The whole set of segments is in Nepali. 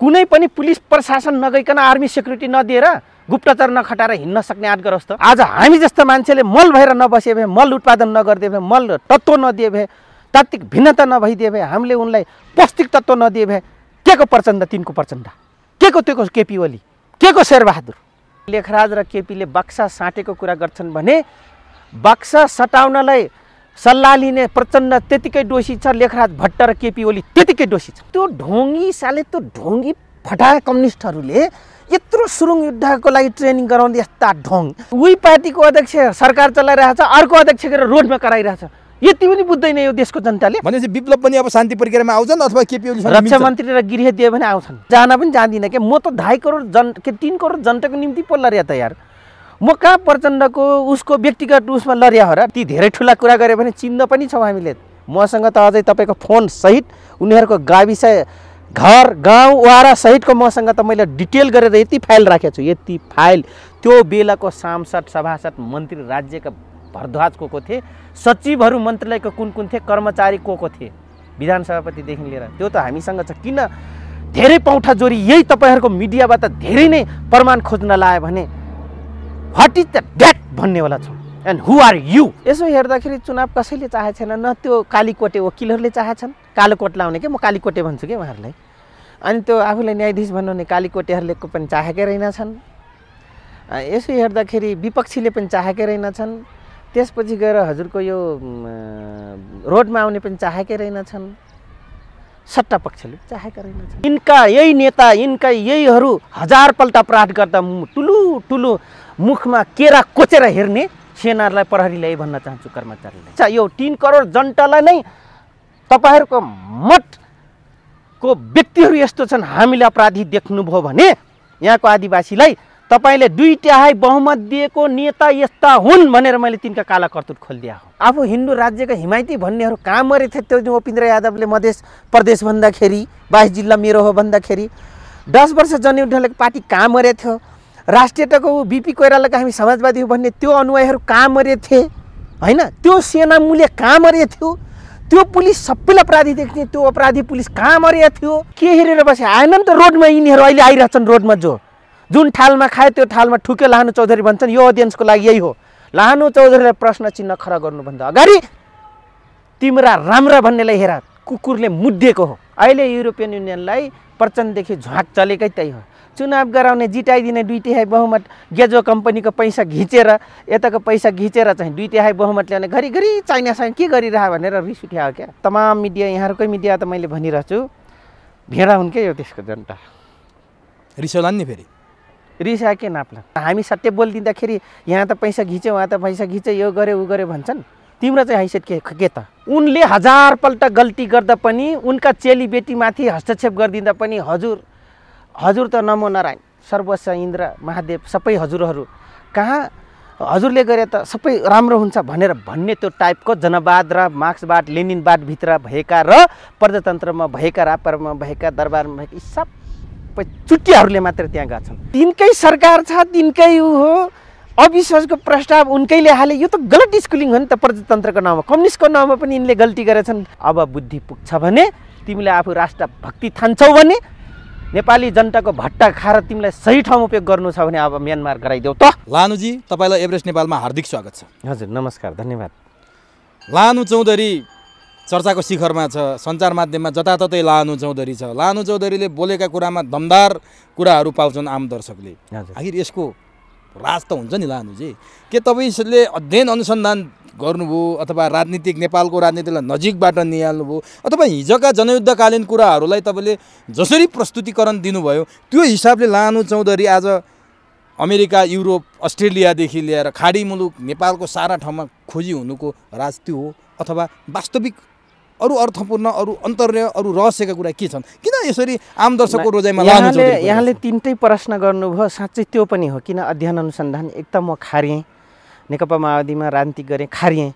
कुनै पनि पुलिस प्रशासन नगइकन आर्मी सेक्युरिटी नदिएर गुप्तचर नखटाएर हिँड्न सक्ने आँट गरोस् त आज हामी जस्तो मान्छेले मल भएर नबसे भए मल उत्पादन नगरिदिए भए मल तत्त्व नदिए भए तात्विक भिन्नता नभइदिए भए हामीले उनलाई पौष्टिक तत्त्व नदिए भए के को प्रचण्ड तिनको प्रचण्ड के को त्यो केपी ओली के को शेरबहादुर लेखराज र केपीले बक्सा साटेको कुरा गर्छन् भने बक्सा सटाउनलाई सल्लाह लिने प्रचण्ड त्यतिकै दोषी छ लेखराज भट्ट र केपी ओली त्यतिकै दोषी छ त्यो ढोङ्गी साले त्यो ढोङ्गी फटाए कम्युनिस्टहरूले यत्रो सुरुङ युद्धको लागि ट्रेनिङ गराउने यस्ता ढोङ उही पार्टीको अध्यक्ष सरकार चलाइरहेछ अर्को अध्यक्ष गरेर रोडमा कराइरहेछ यति पनि बुझ्दैन यो देशको जनताले भनेपछि विप्लव पनि अब शान्ति प्रक्रियामा आउँछन् अथवा केपी ओली रक्षा मन्त्री र गृह दिए भने आउँछन् जान पनि जाँदिनँ कि म त ढाई करोड जन के तिन करोड जनताको निम्ति पोल्ला रे तयार म कहाँ प्रचण्डको उसको व्यक्तिगत उसमा लडिया हो र ती धेरै ठुला कुरा गऱ्यो भने चिन्न पनि छौँ हामीले मसँग त अझै तपाईँको फोनसहित उनीहरूको गाविस घर गाउँ वारा सहितको मसँग त मैले डिटेल गरेर यति फाइल राखेको छु यति फाइल त्यो बेलाको सांसद सभासद मन्त्री राज्यका भरद्वाज को को थिए सचिवहरू मन्त्रालयको कुन कुन थिए कर्मचारी को को थिए विधान सभापतिदेखि लिएर त्यो त हामीसँग छ किन धेरै पौठा जोरी यही तपाईँहरूको मिडियाबाट धेरै नै प्रमाण खोज्न लायो भने वाट इज द ब्याट भन्नेवाला छौँ एन्ड हु आर यु यसो हेर्दाखेरि चुनाव कसैले चाहेको छैन न त्यो कालीकोटे वकिलहरूले चाहेको छन् कालोकोट लाउने कि म कालीकोटे भन्छु कि उहाँहरूलाई अनि त्यो आफूलाई न्यायाधीश भन्नुहुने कालीकोटेहरूले पनि चाहेकै छन् यसो हेर्दाखेरि विपक्षीले पनि चाहेकै रहेनछन् त्यसपछि गएर हजुरको यो रोडमा आउने पनि चाहेकै छन् सट्टा पक्षले चाहेका रहेनछ यिनका यही नेता यिनका यहीहरू हजारपल्ट अपराध गर्दा टुलु टुलु मुखमा केरा कोचेर हेर्ने सेनालाई प्रहरीलाई भन्न चाहन्छु कर्मचारीलाई यो तिन करोड जनतालाई नै तपाईँहरूको मतको व्यक्तिहरू यस्तो छन् हामीले अपराधी देख्नुभयो भने यहाँको आदिवासीलाई तपाईँले दुई तिहाई बहुमत दिएको नेता यस्ता हुन् भनेर मैले तिनका काला कर्तुत खोलिदिया हो आफू हिन्दू राज्यका हिमायती भन्नेहरू कहाँ थिए त्यो उपेन्द्र यादवले मधेस प्रदेश भन्दाखेरि बाइस जिल्ला मेरो हो भन्दाखेरि दस वर्ष जनयुद्धले पार्टी कहाँ मरे थियो राष्ट्रियताको बिपी कोइरालाको हामी समाजवादी हो भन्ने त्यो अनुयायीहरू कहाँ थिए होइन त्यो सेना मूल्य कहाँ मरे थियो त्यो पुलिस सबैलाई अपराधी देख्ने त्यो अपराधी पुलिस कहाँ मरे थियो के हेरेर बसे आएन नि त रोडमा यिनीहरू अहिले आइरहेछन् रोडमा जो जुन ठालमा खायो त्यो ठालमा ठुक्यो लानु चौधरी भन्छन् यो अडियन्सको लागि यही हो लानु चौधरीलाई प्रश्न चिन्ह खडा गर्नुभन्दा अगाडि तिम्रा राम्रा भन्नेलाई हेरा कुकुरले मुद्दिएको हो अहिले युरोपियन युनियनलाई प्रचण्डदेखि झ्वाक चलेकै त्यही हो चुनाव गराउने जिटाइदिने दुई तिहाई बहुमत गेजो कम्पनीको पैसा घिचेर यताको पैसा घिचेर चाहिँ दुई तिहाई बहुमत ल्याउने घरिघरि चाइनासँग के गरिरह भनेर रिस उठ्या हो क्या तमाम मिडिया यहाँहरूकै मिडिया त मैले भनिरहेछु भेडा हुन् क्या यो देशको जनता रिस नि फेरि के नाप्ला हामी सत्य बोलिदिँदाखेरि यहाँ त पैसा घिच्यो उहाँ त पैसा घिच्यो यो गरे ऊ गरे भन्छन् तिम्रो चाहिँ हैसियत के के त उनले हजारपल्ट गल्ती गर्दा पनि उनका चेलीबेटीमाथि हस्तक्षेप गरिदिँदा पनि हजुर हजुर त नमो नारायण सर्वस्व इन्द्र महादेव सबै हजुरहरू कहाँ हजुरले गरे त सबै राम्रो हुन्छ भनेर भन्ने त्यो टाइपको जनवाद र मार्क्सवाद लेनिनवादभित्र भएका र प्रजातन्त्रमा भएका रापरमा भएका दरबारमा भएका यी सब चुट्टीहरूले मात्र त्यहाँ गएछन् तिनकै सरकार छ तिनकै ऊ हो अविश्वासको प्रस्ताव उनकैले हाले यो त गलत स्कुलिङ हो नि त प्रजातन्त्रको नाममा कम्युनिस्टको नाममा पनि यिनले गल्ती गरेछन् अब बुद्धि पुग्छ भने तिमीले आफू राष्ट्रभक्ति थान्छौ भने नेपाली जनताको भट्टा खाएर तिमीलाई सही ठाउँ उपयोग गर्नु छ भने अब म्यानमार गराइदेऊ त लानुजी तपाईँलाई एभरेस्ट नेपालमा हार्दिक स्वागत छ हजुर नमस्कार धन्यवाद लानु चौधरी चर्चाको शिखरमा छ सञ्चार माध्यममा जताततै लानु चौधरी छ लानु चौधरीले बोलेका कुरामा दमदार कुराहरू पाउँछन् आम दर्शकले आखिर यसको राज त हुन्छ नि लानुजी के तपाईँले अध्ययन अनुसन्धान गर्नुभयो अथवा राजनीतिक नेपालको राजनीतिलाई नजिकबाट निहाल्नुभयो अथवा हिजोका जनयुद्धकालीन कुराहरूलाई तपाईँले जसरी प्रस्तुतिकरण दिनुभयो त्यो हिसाबले लानु चौधरी आज अमेरिका युरोप अस्ट्रेलियादेखि लिएर खाडी मुलुक नेपालको सारा ठाउँमा खोजी हुनुको राज त्यो हो अथवा वास्तविक अरू अर्थपूर्ण अरू अन्तर्य अरू रहस्यका कुरा के छन् किन यसरी आम दर्शकको रोजाइमा यहाँले यहाँले तिनटै प्रश्न गर्नुभयो साँच्चै त्यो पनि हो किन अध्ययन अनुसन्धान एक त म खारिएँ नेकपा माओवादीमा राजनीति गरेँ खारिएँ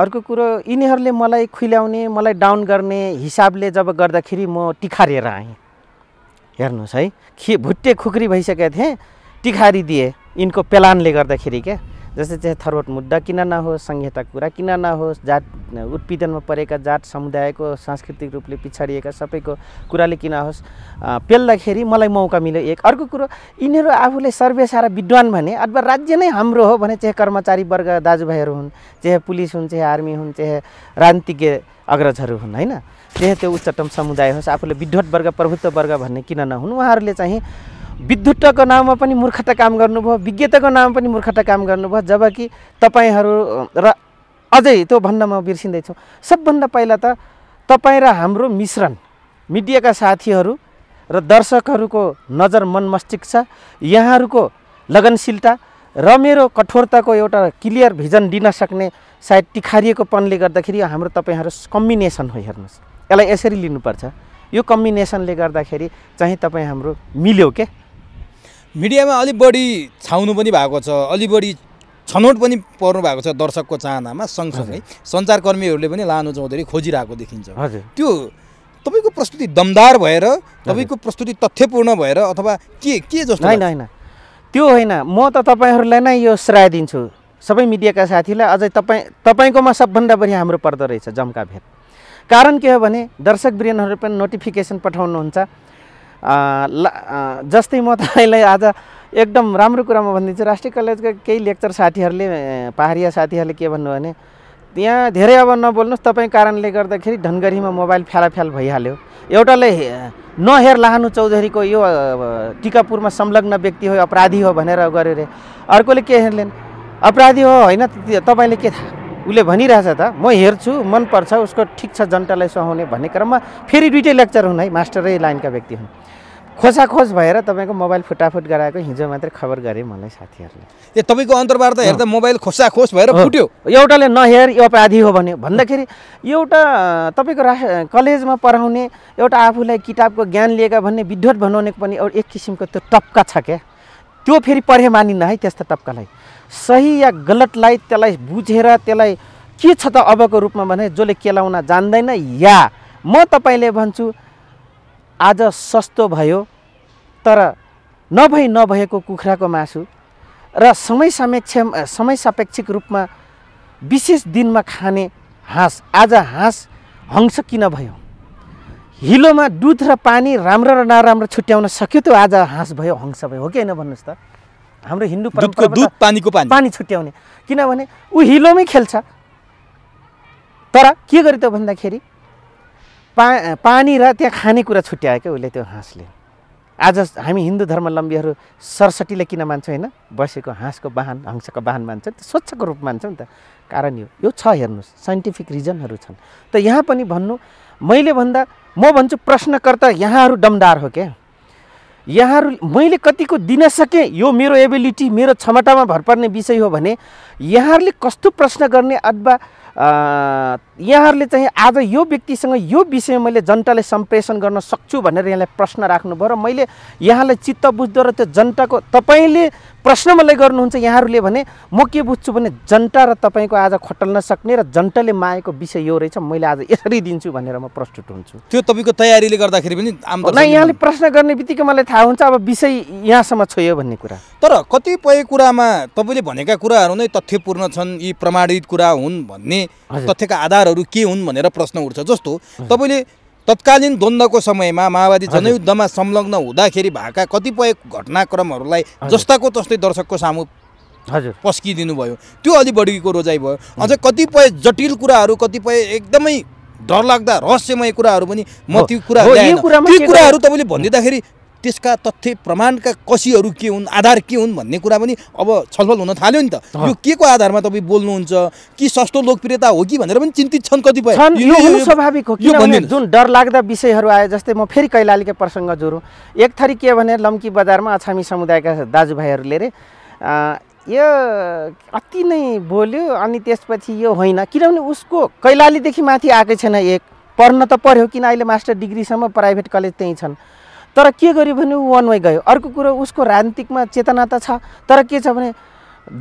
अर्को कुरो यिनीहरूले मलाई खुल्याउने मलाई डाउन गर्ने हिसाबले जब गर्दाखेरि म टिखारिएर आएँ हेर्नुहोस् है खे भुट्टे खुक्री भइसकेको थिएँ टिखारी दिएँ यिनको पेलानले गर्दाखेरि क्या जस्तै चाहिँ थरोट मुद्दा किन नहोस् संहिता कुरा किन नहोस् जात उत्पीडनमा परेका जात समुदायको सांस्कृतिक रूपले पछाडिएका सबैको कुराले किन होस् पेल्दाखेरि मलाई मौका मिल्यो एक अर्को कुरो यिनीहरू आफूले सर्वेसारा विद्वान भने अथवा राज्य नै हाम्रो हो भने चाहिँ कर्मचारी वर्ग दाजुभाइहरू हुन् चाहे पुलिस हुन् चाहे आर्मी हुन् चाहे राजनीतिज्ञ अग्रजहरू हुन् होइन चाहे त्यो उच्चतम समुदाय होस् आफूले विद्वत वर्ग प्रभुत्व वर्ग भन्ने किन नहुन् उहाँहरूले चाहिँ विद्युत्वको नाममा पनि मूर्खता काम गर्नुभयो विज्ञताको नाममा पनि मूर्खता काम गर्नुभयो जबकि तपाईँहरू र अझै त्यो भन्न म बिर्सिँदैछु सबभन्दा पहिला त तपाईँ र हाम्रो मिश्रण मिडियाका साथीहरू र दर्शकहरूको नजर मन मस्तिष्क छ यहाँहरूको लगनशीलता र मेरो कठोरताको एउटा क्लियर भिजन दिन सक्ने सायद तिखारिएकोपनले गर्दाखेरि हाम्रो तपाईँहरू कम्बिनेसन हो हेर्नुहोस् यसलाई यसरी लिनुपर्छ यो कम्बिनेसनले गर्दाखेरि चाहिँ तपाईँ हाम्रो मिल्यो क्या मिडियामा अलिक बढी छाउनु पनि भएको छ अलिक बढी छनौट पनि पर्नु भएको छ दर्शकको चाहनामा सँगसँगै सञ्चारकर्मीहरूले पनि लानु चौधरी खोजिरहेको देखिन्छ त्यो तपाईँको प्रस्तुति दमदार भएर तपाईँको प्रस्तुति तथ्यपूर्ण भएर अथवा के के जस्तो होइन होइन त्यो होइन म त तपाईँहरूलाई नै यो श्राय दिन्छु सबै मिडियाका साथीलाई अझै तपाईँ तपाईँकोमा सबभन्दा बढी हाम्रो पर्दो रहेछ जम्का भेट कारण के हो भने दर्शक बिरेनहरू पनि नोटिफिकेसन पठाउनुहुन्छ जस्तै म तपाईँलाई आज एकदम राम्रो कुरा कुरामा भनिदिन्छु राष्ट्रिय कलेजका केही लेक्चर साथीहरूले पहाडिया साथीहरूले के भन्नु भने त्यहाँ धेरै अब नबोल्नुहोस् तपाईँ कारणले गर्दाखेरि धनगढीमा मोबाइल फ्यालाफ्याल भइहाल्यो एउटाले नहेर लानु चौधरीको यो टिकापुरमा संलग्न व्यक्ति हो अपराधी हो भनेर गऱ्यो अरे अर्कोले के हेर्लेन् अपराधी हो होइन तपाईँले के थाहा उसले भनिरहेछ त म हेर्छु मनपर्छ उसको ठिक छ जनतालाई सुहाउने भन्ने क्रममा फेरि दुइटै लेक्चर हुन् है मास्टरै लाइनका व्यक्ति हुन् खोजाखोज भएर तपाईँको मोबाइल फुटाफुट गराएको हिजो मात्रै खबर गरे मलाई साथीहरूले ए तपाईँको अन्तर्वार्ता हेर्दा मोबाइल खोसाखोस भएर फुट्यो एउटाले नहेर यो अपराधी हो भन्यो भन्दाखेरि एउटा तपाईँको रा कलेजमा पढाउने एउटा आफूलाई किताबको ज्ञान लिएका भन्ने विद्वत बनाउने पनि एउटा एक किसिमको त्यो टप्का छ क्या त्यो फेरि पढे मानिन्न है त्यस्तो टप्कालाई सही या गलतलाई त्यसलाई बुझेर त्यसलाई के छ त अबको रूपमा भने जसले केलाउन जान्दैन या म तपाईँले भन्छु आज सस्तो भयो तर नभई नभएको कुखुराको मासु र समय समेक्ष समय सापेक्षिक रूपमा विशेष दिनमा खाने हाँस आज हाँस हंस किन भयो हिलोमा दुध र पानी राम्रो र नराम्रो छुट्याउन सक्यो त आज हाँस भयो हंस भयो हो कि होइन भन्नुहोस् त हाम्रो हिन्दू दुध पानीको पानी पानी छुट्याउने किनभने ऊ हिलोमै खेल्छ तर के गर्यो त भन्दाखेरि पा पानी र त्यहाँ खानेकुरा छुट्यायो क्या उसले त्यो हाँसले आज हामी हिन्दू धर्मलम्बीहरू सरस्वतीलाई किन मान्छौँ होइन बसेको हाँसको वाहन हंसको वाहन मान्छौँ त्यो स्वच्छको रूप मान्छौँ नि त कारण यो यो छ हेर्नुहोस् साइन्टिफिक रिजनहरू छन् त यहाँ पनि भन्नु मैले भन्दा म भन्छु प्रश्नकर्ता यहाँहरू दमदार हो क्या यहाँहरू मैले कतिको दिन सकेँ यो मेरो एबिलिटी मेरो क्षमतामा भर पर्ने विषय हो भने यहाँहरूले कस्तो प्रश्न गर्ने अथवा यहाँहरूले चाहिँ आज यो व्यक्तिसँग यो विषय मैले जनतालाई सम्प्रेषण गर्न सक्छु भनेर यहाँलाई प्रश्न राख्नुभयो र मैले यहाँलाई चित्त बुझ्दो र त्यो जनताको तपाईँले प्रश्न मलाई गर्नुहुन्छ यहाँहरूले भने म के बुझ्छु भने जनता र तपाईँको आज खटल्न सक्ने र जनताले मागेको विषय यो रहेछ मैले आज यसरी दिन्छु भनेर म प्रस्तुत हुन्छु त्यो तपाईँको तयारीले गर्दाखेरि पनि यहाँले प्रश्न गर्ने बित्तिकै मलाई थाहा हुन्छ अब विषय यहाँसम्म छोयो भन्ने कुरा तर कतिपय कुरामा तपाईँले भनेका कुराहरू नै तथ्यपूर्ण छन् यी प्रमाणित कुरा हुन् भन्ने तथ्यका आधारहरू के हुन् भनेर प्रश्न उठ्छ जस्तो तपाईँले तत्कालीन द्वन्द्वको समयमा माओवादी जनयुद्धमा संलग्न हुँदाखेरि भएका कतिपय घटनाक्रमहरूलाई जस्ताको तस्तै दर्शकको सामु हजुर पस्किदिनु भयो त्यो अलि बढीको रोजाइ भयो अझ कतिपय जटिल कुराहरू कतिपय एकदमै डरलाग्दा रहस्यमय कुराहरू पनि म त्यो कुरा कुराहरू तपाईँले भनिदिँदाखेरि त्यसका तथ्य प्रमाणका कसीहरू के हुन् आधार के हुन् भन्ने कुरा पनि अब छलफल हुन थाल्यो नि त यो के को आधारमा तपाईँ बोल्नुहुन्छ कि सस्तो लोकप्रियता हो कि भनेर पनि चिन्तित छन् कतिपय स्वाभाविक हो किनभने जुन डरलाग्दा विषयहरू आए जस्तै म फेरि कैलालीकै प्रसङ्ग जोडौँ एक थरी के भने लम्की बजारमा अछामी समुदायका दाजुभाइहरूले रे यो अति नै बोल्यो अनि त्यसपछि यो होइन किनभने उसको कैलालीदेखि माथि आएकै छैन एक पढ्न त पढ्यो किन अहिले मास्टर डिग्रीसम्म प्राइभेट कलेज त्यहीँ छन् तर के गर्यो भने ऊ वान गयो अर्को कुरो उसको राजनीतिकमा चेतना त छ तर के छ भने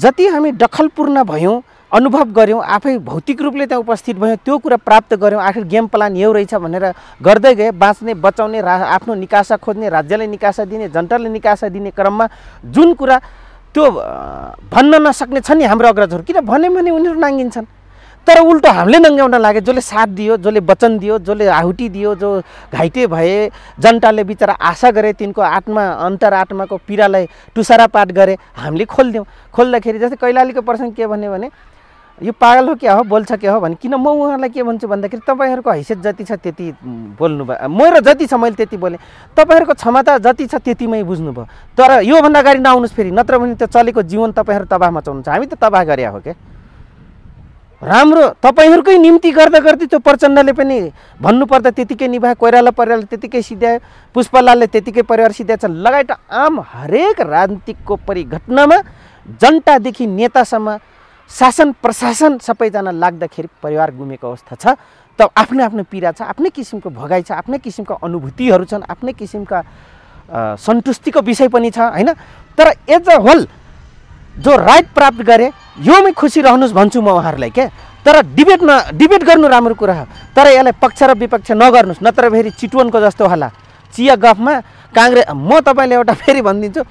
जति हामी डखलपूर्ण भयौँ अनुभव गऱ्यौँ आफै भौतिक रूपले त्यहाँ उपस्थित भयौँ त्यो कुरा प्राप्त गऱ्यौँ आखिर गेम प्लान यो रहेछ भनेर गर्दै गए बाँच्ने बचाउने रा आफ्नो निकासा खोज्ने राज्यलाई निकासा दिने जनताले निकासा दिने क्रममा जुन कुरा त्यो भन्न नसक्ने छन् नि हाम्रो अग्रजहरू किन भन्यो भने उनीहरू नाङ्गिन्छन् तर उल्टो हामीले नङ्ग्याउन लाग्यो जसले साथ दियो जसले वचन दियो जसले आहुटी दियो जो घाइते भए जनताले बिचरा आशा गरे तिनको आत्मा अन्तरआत्माको पीडालाई पाठ गरे हामीले खोलिदिउँ खोल्दाखेरि जस्तै कैलालीको प्रसङ्ग के भन्यो भने यो पागल हो क्या हो बोल्छ क्या हो भने किन म उहाँलाई के भन्छु भन्दाखेरि तपाईँहरूको हैसियत जति छ त्यति बोल्नु भयो मेरो जति छ मैले त्यति बोलेँ तपाईँहरूको क्षमता जति छ त्यतिमै बुझ्नु भयो तर योभन्दा अगाडि नआउनुहोस् फेरि नत्र भने त्यो चलेको जीवन तपाईँहरू तबाह मचाउनु छ हामी त तबाह गरे हो क्या राम्रो तपाईँहरूकै निम्ति गर्दा गर्दै त्यो प्रचण्डले पनि भन्नुपर्दा त्यतिकै निभायो कोइराला परिवारले त्यतिकै सिध्याए पुष्पलालले त्यतिकै परिवार सिध्याएछ लगायत आम हरेक राजनीतिकको परिघटनामा जनतादेखि नेतासम्म शासन प्रशासन सबैजना लाग्दाखेरि परिवार गुमेको अवस्था छ त आफ्नै आफ्नो पीडा छ आफ्नै किसिमको भगाइ छ आफ्नै किसिमका अनुभूतिहरू छन् आफ्नै किसिमका सन्तुष्टिको विषय पनि छ होइन तर एज अ होल जो राइट प्राप्त गरे योमै खुसी रहनुहोस् भन्छु म उहाँहरूलाई क्या तर डिबेटमा डिबेट गर्नु राम्रो कुरा हो तर यसलाई पक्ष र विपक्ष नगर्नुहोस् नत्र फेरि चितवनको जस्तो होला चिया गफमा काङ्ग्रेस म तपाईँले एउटा फेरि भनिदिन्छु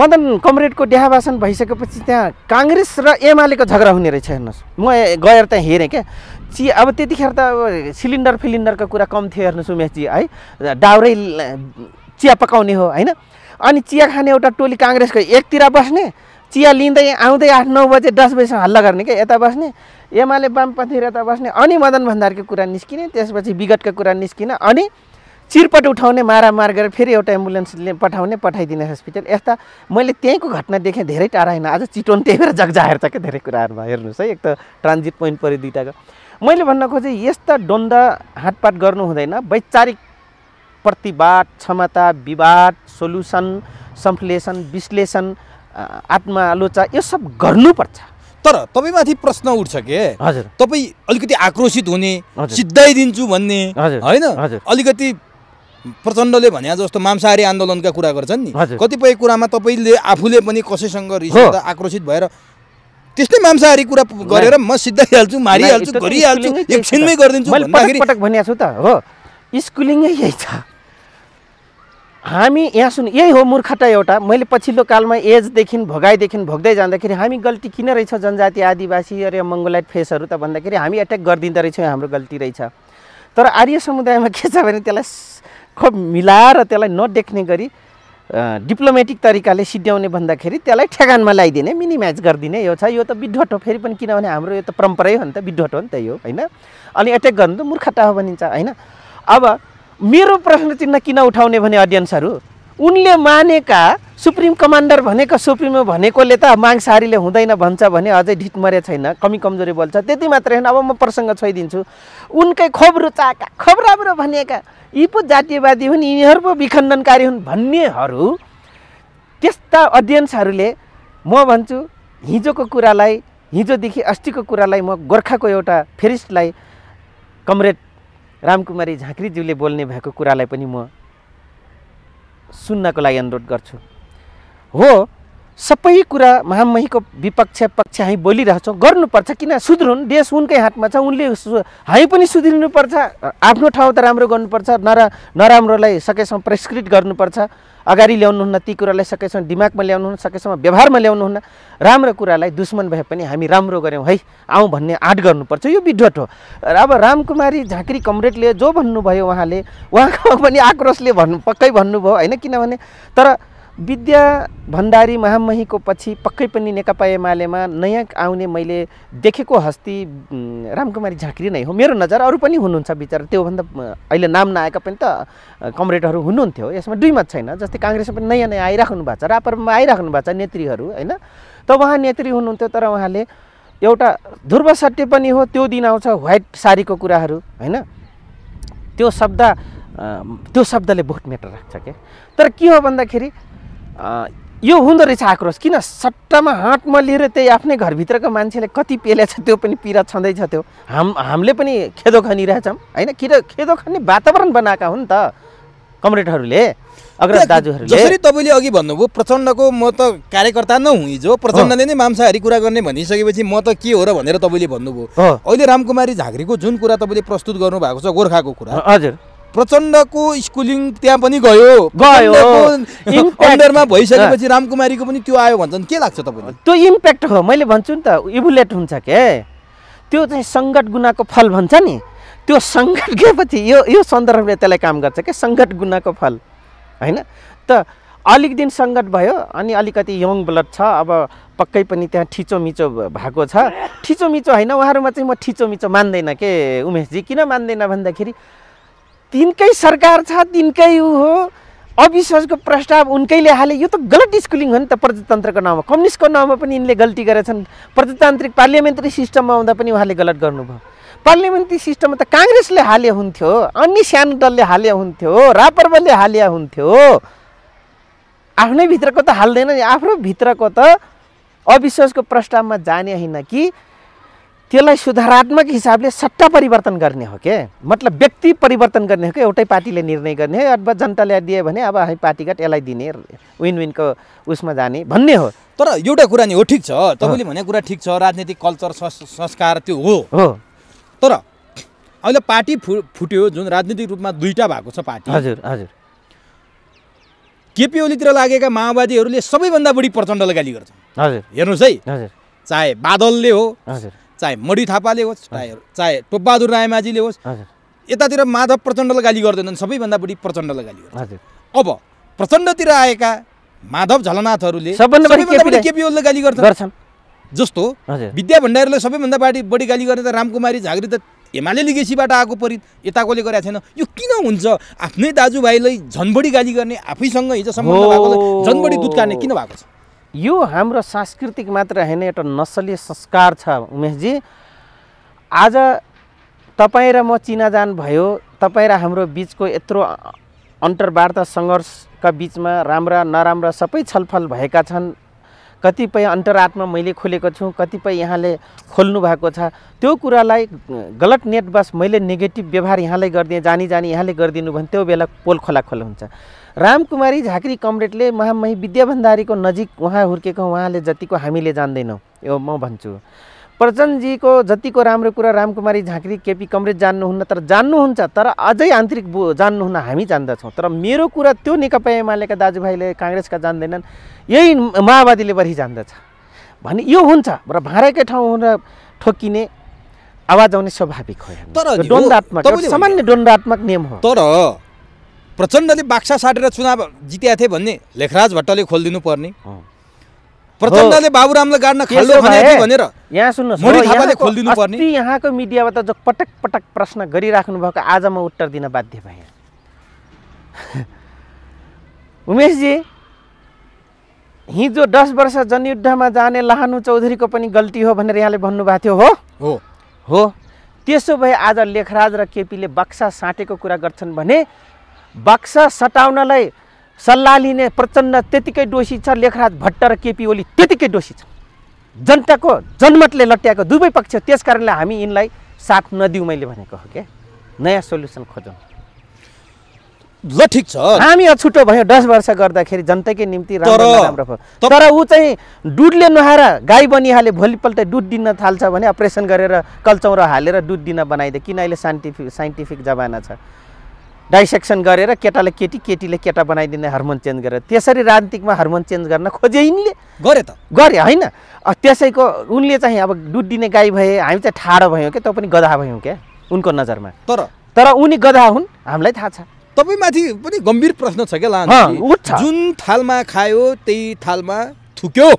मदन कमरेडको देहावासन भइसकेपछि त्यहाँ काङ्ग्रेस र एमालेको झगडा हुने रहेछ हेर्नुहोस् म गएर त्यहाँ हेरेँ क्या चिया अब त्यतिखेर त अब सिलिन्डर फिलिन्डरको कुरा कम थियो हेर्नुहोस् उमेशजी है दाउरै चिया पकाउने हो होइन अनि चिया खाने एउटा टोली काङ्ग्रेसको एकतिर बस्ने चिया लिँदै आउँदै आठ नौ बजे दस बजीसम्म हल्ला गर्ने क्या यता बस्ने एमाले वामपन्थी यता बस्ने अनि मदन भण्डारको कुरा निस्किने त्यसपछि विगतको कुरा निस्किने अनि चिरपट उठाउने मारामार गरेर फेरि एउटा एम्बुलेन्सले पठाउने पठाइदिने हस्पिटल यस्ता मैले त्यहीँको घटना देखेँ धेरै टाढा होइन आज चिटोन त्यही भएर जग्गा छ क्या धेरै कुराहरूमा हेर्नुहोस् है एक त ट्रान्जिट पोइन्ट पऱ्यो दुइटाको मैले भन्न खोजेँ यस्ता द्वन्द हातपात गर्नु हुँदैन वैचारिक प्रतिवाद क्षमता विवाद सोल्युसन संश्लेषण विश्लेषण आत्मालोचा यो सब गर्नुपर्छ तर तपाईँमाथि प्रश्न उठ्छ के हजुर तपाईँ अलिकति आक्रोशित हुने सिद्धाइदिन्छु भन्ने होइन अलिकति प्रचण्डले भने जस्तो मांसाहारी आन्दोलनका कुरा गर्छन् नि कतिपय कुरामा तपाईँले आफूले पनि कसैसँग रिस आक्रोशित भएर त्यस्तै मांसाहारी कुरा गरेर म सिद्धाइहाल्छु मारिहाल्छु गरिहाल्छु एकछिनमै गरिदिन्छु भन्दाखेरि पटक भनिएको छु त हो स्कुलिङ यही छ हामी यहाँ सुन यही हो मूर्खता एउटा मैले पछिल्लो कालमा एजदेखि भोगाइदेखि भोग्दै जाँदाखेरि हामी गल्ती किन रहेछ जनजाति आदिवासी अरे मङ्गोलाइट फेसहरू त भन्दाखेरि हामी एट्याक गरिदिँदो रहेछौँ हाम्रो गल्ती रहेछ तर आर्य समुदायमा के छ भने त्यसलाई खोप मिलाएर त्यसलाई नदेख्ने गरी डिप्लोमेटिक तरिकाले सिद्ध्याउने भन्दाखेरि त्यसलाई ठेगानमा ल्याइदिने मिनिम्याच गरिदिने यो छ यो त बिडोट हो फेरि पनि किनभने हाम्रो यो त परम्परै हो नि त बिडोट हो नि त यो होइन अनि एट्याक गर्नु त मूर्खता हो भनिन्छ होइन अब मेरो प्रश्न चिन्ह किन उठाउने भने अडियन्सहरू उनले मानेका सुप्रिम कमान्डर भनेको सुप्रिमो भनेकोले त माङसारीले हुँदैन भन्छ भने अझै ढिटमरे छैन कमी कमजोरी बोल्छ त्यति मात्रै होइन अब म प्रसङ्ग छोइदिन्छु उनकै खोब चाका खोब राम्रो भनेका यी पो जातीयवादी हुन् यिनीहरू पो विखण्डनकारी हुन् भन्नेहरू त्यस्ता अडियन्सहरूले म भन्छु हिजोको कुरालाई हिजोदेखि अस्तिको कुरालाई म गोर्खाको एउटा फेरिस्टलाई कमरेड रामकुमारी झाँक्रीज्यूले ने बोलने कुरालाई पनि म अनुरोध कर सबै कुरा महामहीको विपक्ष पक्ष हामी बोलिरहेछौँ गर्नुपर्छ किन सुध्रुन् देश उनकै हातमा छ उनले हामी पनि सुध्रिनुपर्छ आफ्नो ठाउँ त राम्रो गर्नुपर्छ नरा नराम्रोलाई सकेसम्म परिष्कृत गर्नुपर्छ अगाडि ल्याउनुहुन्न ती कुरालाई सकेसम्म दिमागमा ल्याउनुहुन्न सकेसम्म व्यवहारमा ल्याउनुहुन्न राम्रो कुरालाई दुश्मन भए पनि हामी राम्रो गऱ्यौँ है आउँ भन्ने आँट गर्नुपर्छ यो विद्वट हो अब रामकुमारी झाँक्री कमरेडले जो भन्नुभयो उहाँले उहाँको पनि आक्रोशले भन्नु पक्कै भन्नुभयो होइन किनभने तर विद्या भण्डारी महामहीको पछि पक्कै पनि नेकपा एमालेमा नयाँ आउने मैले देखेको हस्ती रामकुमारी झाँक्री नै हो मेरो नजर अरू पनि हुनुहुन्छ विचार त्योभन्दा अहिले नाम नआएका पनि त कमरेडहरू हुनुहुन्थ्यो यसमा दुई मत छैन जस्तै काङ्ग्रेसमा पनि नयाँ नयाँ आइराख्नु भएको छ रापरमा आइराख्नु भएको छ नेत्रीहरू होइन त उहाँ नेत्री हुनुहुन्थ्यो तर उहाँले एउटा ध्रुव सत्य पनि हो त्यो दिन आउँछ व्हाइट सारीको कुराहरू होइन त्यो शब्द त्यो शब्दले भोट मेटर राख्छ क्या तर के हो भन्दाखेरि यो हुँदो रहेछ आक्रोश किन सट्टामा हाटमा लिएर त्यही आफ्नै घरभित्रको मान्छेले कति छ त्यो पनि पिरा छँदैछ त्यो हाम हामीले पनि खेदो खनिरहेछौँ होइन किन खेदो खन्ने वातावरण बनाएका हुन् त कमरेडहरूले अग्रज दाजुहरूले जसरी तपाईँले अघि भन्नुभयो प्रचण्डको म त कार्यकर्ता नहुँ हिजो प्रचण्डले नै मांसाहारी कुरा गर्ने भनिसकेपछि म त के हो र भनेर तपाईँले भन्नुभयो अहिले रामकुमारी झाँक्रीको जुन कुरा तपाईँले प्रस्तुत गर्नुभएको छ गोर्खाको कुरा हजुर प्रचण्डको स्कुलिङ त्यहाँ पनि गयो गयो अन्डरमा भइसकेपछि रामकुमारीको पनि त्यो आयो भन्छन् के लाग्छ तपाईँलाई त्यो इम्प्याक्ट हो मैले भन्छु नि त इभुलेट हुन्छ के त्यो चाहिँ सङ्कट गुनाको फल भन्छ नि त्यो सङ्कट गएपछि यो यो सन्दर्भले त्यसलाई काम गर्छ क्या सङ्कट गुनाको फल होइन त अलिक दिन सङ्कट भयो अनि अलिकति यङ ब्लड छ अब पक्कै पनि त्यहाँ ठिचोमिचो भएको छ ठिचोमिचो होइन उहाँहरूमा चाहिँ म ठिचोमिचो मान्दैन के उमेशजी किन मान्दैन भन्दाखेरि तिनकै सरकार छ तिनकै ऊ हो अविश्वासको प्रस्ताव उनकैले हाले यो त गलत स्कुलिङ हो नि त प्रजातन्त्रको नाउँमा कम्युनिस्टको नाउँमा पनि यिनले गल्ती गरेछन् प्रजातान्त्रिक पार्लियामेन्ट्री सिस्टममा आउँदा पनि उहाँले गलत गर्नुभयो पार्लियामेन्ट्री सिस्टममा त काङ्ग्रेसले हाले हुन्थ्यो अन्य सानो दलले हाले हुन्थ्यो रापर्वले हाले हुन्थ्यो आफ्नै भित्रको त हाल्दैन नि आफ्नो भित्रको त अविश्वासको प्रस्तावमा जाने होइन कि त्यसलाई सुधारात्मक हिसाबले सट्टा परिवर्तन गर्ने हो के मतलब व्यक्ति परिवर्तन गर्ने हो कि एउटै पार्टीले निर्णय गर्ने हो अथवा जनताले दिए भने अब हामी पार्टीगत यसलाई दिने विन विनको उसमा जाने भन्ने हो तर एउटा कुरा नि हो ठिक छ तपाईँले भनेको कुरा ठिक छ राजनीतिक कल्चर संस्कार त्यो हो हो तर अहिले पार्टी फु फुट्यो जुन राजनीतिक रूपमा दुईवटा भएको छ पार्टी हजुर हजुर केपी ओलीतिर लागेका माओवादीहरूले सबैभन्दा बढी प्रचण्डलाई गाली गर्छन् हजुर हेर्नुहोस् है हजुर चाहे बादलले हो हजुर चाहे मडी थापाले होस् चाहे चाहे टोपबहादुर रायमाझीले होस् यतातिर माधव प्रचण्डलाई गाली गर्दैनन् सबैभन्दा बढी प्रचण्डले गाली गर्छ अब प्रचण्डतिर आएका माधव झलनाथहरूले सबैभन्दा गाली गर्छन् जस्तो विद्या भण्डारीलाई सबैभन्दा बढी बढी गाली गर्ने त रामकुमारी झाँक्री त हिमालय लिगेसीबाट आएको परि यताकोले गरेको छैन यो किन हुन्छ आफ्नै दाजुभाइलाई झनबडी गाली गर्ने आफैसँग हिजो सम्बन्ध भएकोलाई बढी दुध काट्ने किन भएको छ यो हाम्रो सांस्कृतिक मात्र होइन एउटा नसलीय संस्कार छ उमेशजी आज तपाईँ र म चिनाजान भयो तपाईँ र हाम्रो बिचको यत्रो अन्तर्वार्ता सङ्घर्षका बिचमा राम्रा नराम्रा सबै छलफल भएका छन् कतिपय अन्तरात्मा मैले खोलेको छु कतिपय यहाँले खोल्नु भएको छ त्यो कुरालाई गलत नेटबस मैले नेगेटिभ व्यवहार यहाँले गरिदिएँ जानी जानी यहाँले गरिदिनु भने त्यो बेला पोल खोला खोला हुन्छ रामकुमारी झाँक्री कमरेडले महामही विद्या भण्डारीको नजिक उहाँ हुर्केको उहाँले जतिको हामीले जान्दैनौँ यो म भन्छु प्रचण्डजीको जतिको राम्रो कुरा रामकुमारी झाँक्री केपी कमरेज जान्नुहुन्न तर जान्नुहुन्छ तर अझै आन्तरिक बो जान्नुहुन्न हामी जान्दछौँ तर मेरो कुरा त्यो नेकपा एमालेका दाजुभाइले काङ्ग्रेसका जान्दैनन् यही माओवादीले बढी जान्दछ भने यो हुन्छ र भाँडाकै ठाउँ ठोकिने आवाज आउने स्वाभाविक हो तर द्वन्दात्मक सामान्य दण्डात्मक नियम हो तर प्रचण्डले बाक्सा साटेर चुनाव जितेका थिए भन्ने लेखराज भट्टले खोलिदिनु पर्ने प्रचण्डले बाबुरामलाई गाड्न खाल्नु भने भनेर यहाँ सुन्नुहोस् खोलिदिनु पर्ने यहाँको मिडियाबाट जो पटक पटक प्रश्न गरिराख्नु भएको आज म उत्तर दिन बाध्य भएँ उमेशजी हिजो दस वर्ष जनयुद्धमा जाने लाहानु चौधरीको पनि गल्ती हो भनेर यहाँले भन्नुभएको थियो हो हो हो त्यसो भए आज लेखराज र केपीले बक्सा साटेको कुरा गर्छन् भने बक्सा सटाउनलाई सल्लाह लिने प्रचण्ड त्यतिकै दोषी छ लेखराज भट्ट र केपी ओली त्यतिकै दोषी छ जनताको जनमतले लट्याएको दुवै पक्ष त्यस कारणले हामी यिनलाई साथ नदिउँ मैले भनेको हो क्या नयाँ सोल्युसन खोजौँ ल ठिक छ हामी अछुटो भयो दस वर्ष गर्दाखेरि जनताकै निम्ति राम्रो भयो तर ऊ चाहिँ दुधले नुहाएर गाई बनिहाले भोलिपल्ट दुध दिन थाल्छ भने अपरेसन गरेर कल्चौरा हालेर दुध दिन बनाइदियो किन अहिले साइन्टिफिक साइन्टिफिक जमाना छ डाइसेक्सन गरेर केटाले केटी केटीले केटा बनाइदिने हार्मोन चेन्ज गरेर त्यसरी राजनीतिकमा हार्मोन चेन्ज गर्न खोजे यिनले गरे त गरे होइन त्यसैको उनले चाहिँ अब दुध दिने गाई भए हामी चाहिँ ठाडो भयौँ क्या तँ पनि गधा भयौँ क्या उनको नजरमा तर तर उनी गधा हुन् हामीलाई थाहा छ तपाईँमाथि पनि गम्भीर प्रश्न छ क्या जुन थालमा खायो त्यही थालमा थुक्यो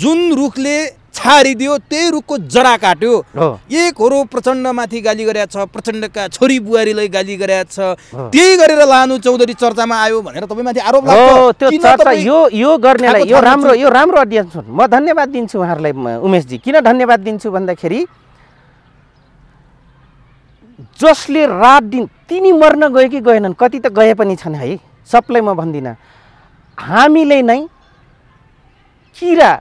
जुन रुखले छारिदियो त्यही रुखको जरा काट्यो एकहरू प्रचण्डमाथि गाली गरेका छ प्रचण्डका छोरी बुहारीलाई गाली गरेका छ त्यही गरेर लानु चौधरी चर्चामा आयो भनेर तपाईँमाथि आरोप चर्चा यो यो यो यो गर्नेलाई राम्रो राम्रो हुन् म धन्यवाद दिन्छु उहाँहरूलाई उमेशजी किन धन्यवाद दिन्छु भन्दाखेरि जसले रात दिन तिनी मर्न गए कि गएनन् कति त गए पनि छन् है सबलाई म भन्दिनँ हामीले नै किरा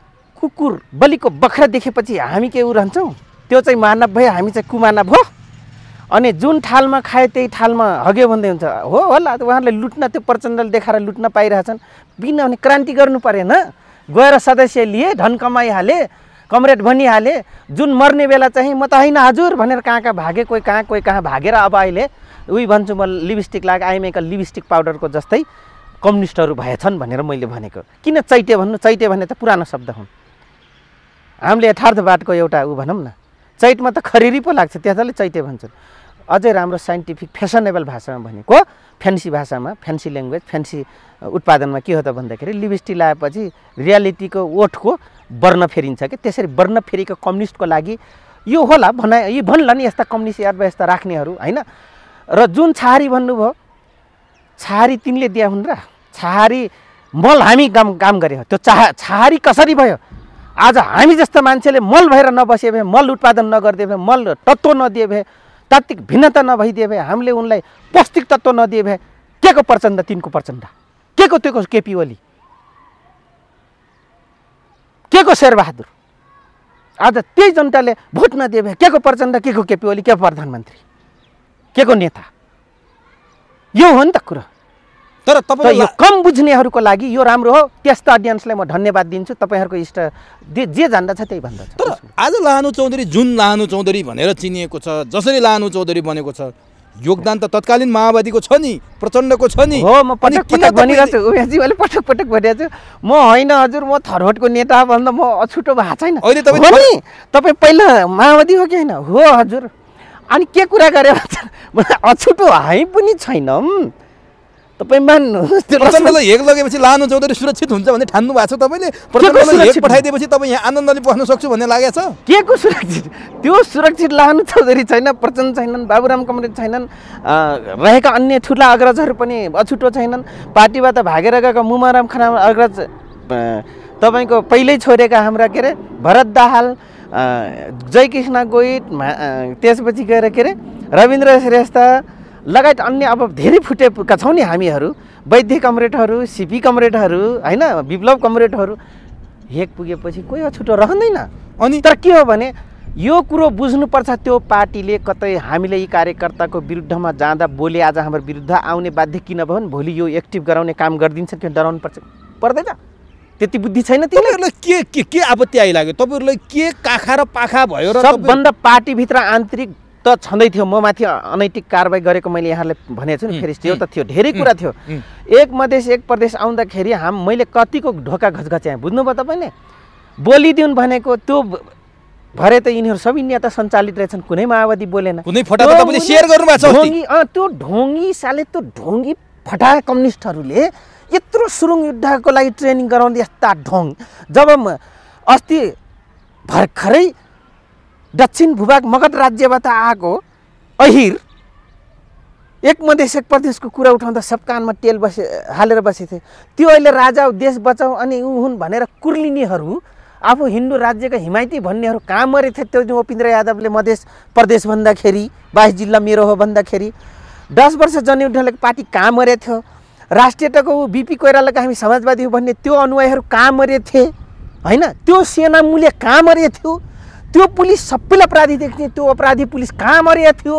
कुकुर बलिको बख्रा देखेपछि हामी के उन्छौँ त्यो चाहिँ मानव भयो हामी चाहिँ कुमानव हो अनि जुन ठालमा खायो त्यही ठालमा हग्यो भन्दै हुन्छ हो होला उहाँहरूले लुट्न त्यो प्रचण्डले देखाएर लुट्न पाइरहेछन् किनभने क्रान्ति गर्नु परेन गएर सदस्य लिए धन कमाइहाले कमरेड भनिहाले जुन मर्ने बेला चाहिँ म त होइन हजुर भनेर कहाँ कहाँ भागे कोही कहाँ कोही कहाँ भागेर अब अहिले उही भन्छु म लिपस्टिक लाग आइमेका लिपस्टिक पाउडरको जस्तै कम्युनिस्टहरू भएछन् भनेर मैले भनेको किन चैत्य भन्नु चैत्य भने त पुरानो शब्द हुन् हामीले यथार्थ बाटको एउटा ऊ भनौँ न चैतमा त खरिरी पो लाग्छ त्यताले चैते भन्छन् अझै राम्रो साइन्टिफिक फेसनेबल भाषामा भनेको फ्यान्सी भाषामा फ्यान्सी ल्याङ्ग्वेज फ्यान्सी उत्पादनमा के हो त भन्दाखेरि लिबिस्टी लगाएपछि रियालिटीको ओठको वर्ण फेरिन्छ कि त्यसरी वर्ण फेरिको कम्युनिस्टको लागि यो होला भना यो भन्ला नि यस्ता कम्युनिस्ट यस्ता राख्नेहरू होइन र जुन छहारी भन्नुभयो छहारी तिमीले दिया हुन् र छहारी मल हामी काम काम गरे त्यो चाह छहारी कसरी भयो आज हामी जस्तो मान्छेले मल भएर नबसे भए मल उत्पादन नगरिदिए भए मल तत्त्व नदिए भए तात्विक भिन्नता नभइदिए भए हामीले उनलाई पौष्टिक तत्त्व नदिए भए के को प्रचण्ड तिनको प्रचण्ड के को त्यो केपी ओली के को शेरबहादुर आज त्यही जनताले भोट नदिए भए के को प्रचण्ड के को केपी ओली के प्रधानमन्त्री के को नेता यो हो नि त कुरा तर तपाईँ यो कम बुझ्नेहरूको लागि यो राम्रो हो त्यस्ता अडियन्सलाई म धन्यवाद दिन्छु तपाईँहरूको इष्ट जे जे जान्दछ त्यही भन्दछ तर आज लानु चौधरी जुन लानु चौधरी भनेर चिनिएको छ जसरी लानु चौधरी बनेको छ योगदान त तत्कालीन माओवादीको छ नि प्रचण्डको छ नि हो म पटक पटक भनिरहेको छु पटक पटक भनिरहेको छु म होइन हजुर म थरहटको नेता भन्दा म अछुटो भएको छैन अहिले तपाईँ तपाईँ पहिला माओवादी हो कि होइन हो हजुर अनि के कुरा गरे अछुटो हामी पनि छैनौँ तपाईँ मान्नुहोस् प्रचण्डलाई हेक लगेपछि लानु चौधरी सुरक्षित हुन्छ भन्ने ठान्नु भएको छ तपाईँले प्रचण्डलाई हेक पठाइदिएपछि तपाईँ यहाँ आनन्दले बस्न सक्छु भन्ने लागेको छ के को सुरक्षित त्यो सुरक्षित लानु चौधरी छैन प्रचण्ड छैनन् बाबुराम कमरेड छैनन् रहेका अन्य ठुला अग्रजहरू पनि अछुटो छैनन् पार्टीबाट भागेर गएका मुमाराम खनाम अग्रज तपाईँको पहिल्यै छोडेका हाम्रा के अरे भरत दाहाल जयकृष्ण गोइट त्यसपछि गएर के अरे रविन्द्र श्रेष्ठ लगायत अन्य अब धेरै फुटेका छौँ नि हामीहरू वैद्य कमरेडहरू सिपी कमरेडहरू होइन विप्लव कमरेडहरू हेक पुगेपछि कोही अछुटो रहँदैन अनि तर के हो भने यो कुरो बुझ्नुपर्छ त्यो पार्टीले कतै हामीले यी कार्यकर्ताको विरुद्धमा जाँदा बोले आज हाम्रो विरुद्ध आउने बाध्य किन भयो भने भोलि यो एक्टिभ गराउने काम गरिदिन्छ त्यो डराउनु पर्छ पर्दैन त्यति बुद्धि छैन तिमीहरूलाई के के के आपत्ति आइलाग्यो तपाईँहरूलाई के काखा र पाखा भयो र सबभन्दा पार्टीभित्र आन्तरिक त छँदै थियो म माथि अनैतिक कारवाही गरेको मैले यहाँले भनेको छु नि फेरि त्यो त थियो धेरै कुरा थियो एक मधेस एक प्रदेश आउँदाखेरि हाम मैले कतिको ढोका घचघच्याएँ बुझ्नुभयो तपाईँले बोलिदिउन् भनेको त्यो भरे त यिनीहरू सबै नेता सञ्चालित रहेछन् कुनै माओवादी बोलेन कुनै ढोङ्गी त्यो ढोङ्गी साले त्यो ढोङ्गी फटा कम्युनिस्टहरूले यत्रो सुरुङ युद्धको लागि ट्रेनिङ गराउँदै यस्ता ढोङ जब अस्ति भर्खरै दक्षिण भूभाग मगध राज्यबाट आएको अहिर एक मधेस एक प्रदेशको कुरा उठाउँदा सब कानमा तेल बसे हालेर बसेथे त्यो अहिले राजा देश बचाऊ अनि ऊ हुन् भनेर कुर्लिनेहरू आफू हिन्दू राज्यका हिमायती भन्नेहरू कहाँ मरेथे त्यो दिन उपेन्द्र यादवले मधेस प्रदेश भन्दाखेरि बाइस जिल्ला मेरो हो भन्दाखेरि दस वर्ष जनयुद्धको पार्टी कहाँ मरे थियो राष्ट्रियताको ऊ बिपी कोइरालाको हामी समाजवादी हो भन्ने त्यो अनुयायीहरू कहाँ थिए होइन त्यो सेना मूल्य कहाँ मरेथ्यो त्यो पुलिस सबैलाई अपराधी देख्ने त्यो अपराधी पुलिस कहाँ मर्या थियो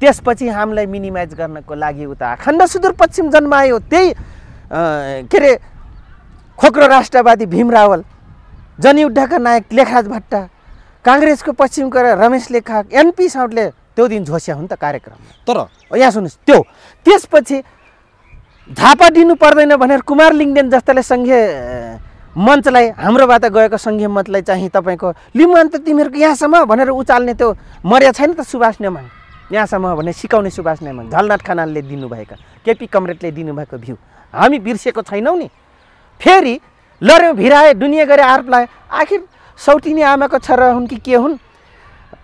त्यसपछि हामीलाई मिनिमाइज गर्नको लागि उता अखण्ड सुदूरपश्चिम जन्मायो त्यही के अरे खोक्रो राष्ट्रवादी भीम रावल जनयुद्धका नायक लेखराज भट्ट काङ्ग्रेसको पश्चिमको रमेश लेखक एनपी साउटले त्यो दिन झोस्या हुन् त कार्यक्रम तर यहाँ सुन्नुहोस् त्यो त्यसपछि झापा दिनु पर्दैन भनेर कुमार लिङ्गदेन जस्ताले सङ्घीय मञ्चलाई हाम्रोबाट गएको सङ्घीय मतलाई चाहिँ तपाईँको लिम्बू अन्त तिमीहरूको यहाँसम्म भनेर उचाल्ने त्यो मर्या छैन त सुभाष नेमाङ यहाँसम्म भने सिकाउने सुभाष नेमाङ झलनाथ खनालले दिनुभएका केपी कमरेडले दिनुभएको भ्यू हामी बिर्सेको छैनौँ नि फेरि लड्यौँ भिराए दुनियाँ गरे आरोप लाए आखिर सौतिनी आमाको छोरा हुन् कि के हुन्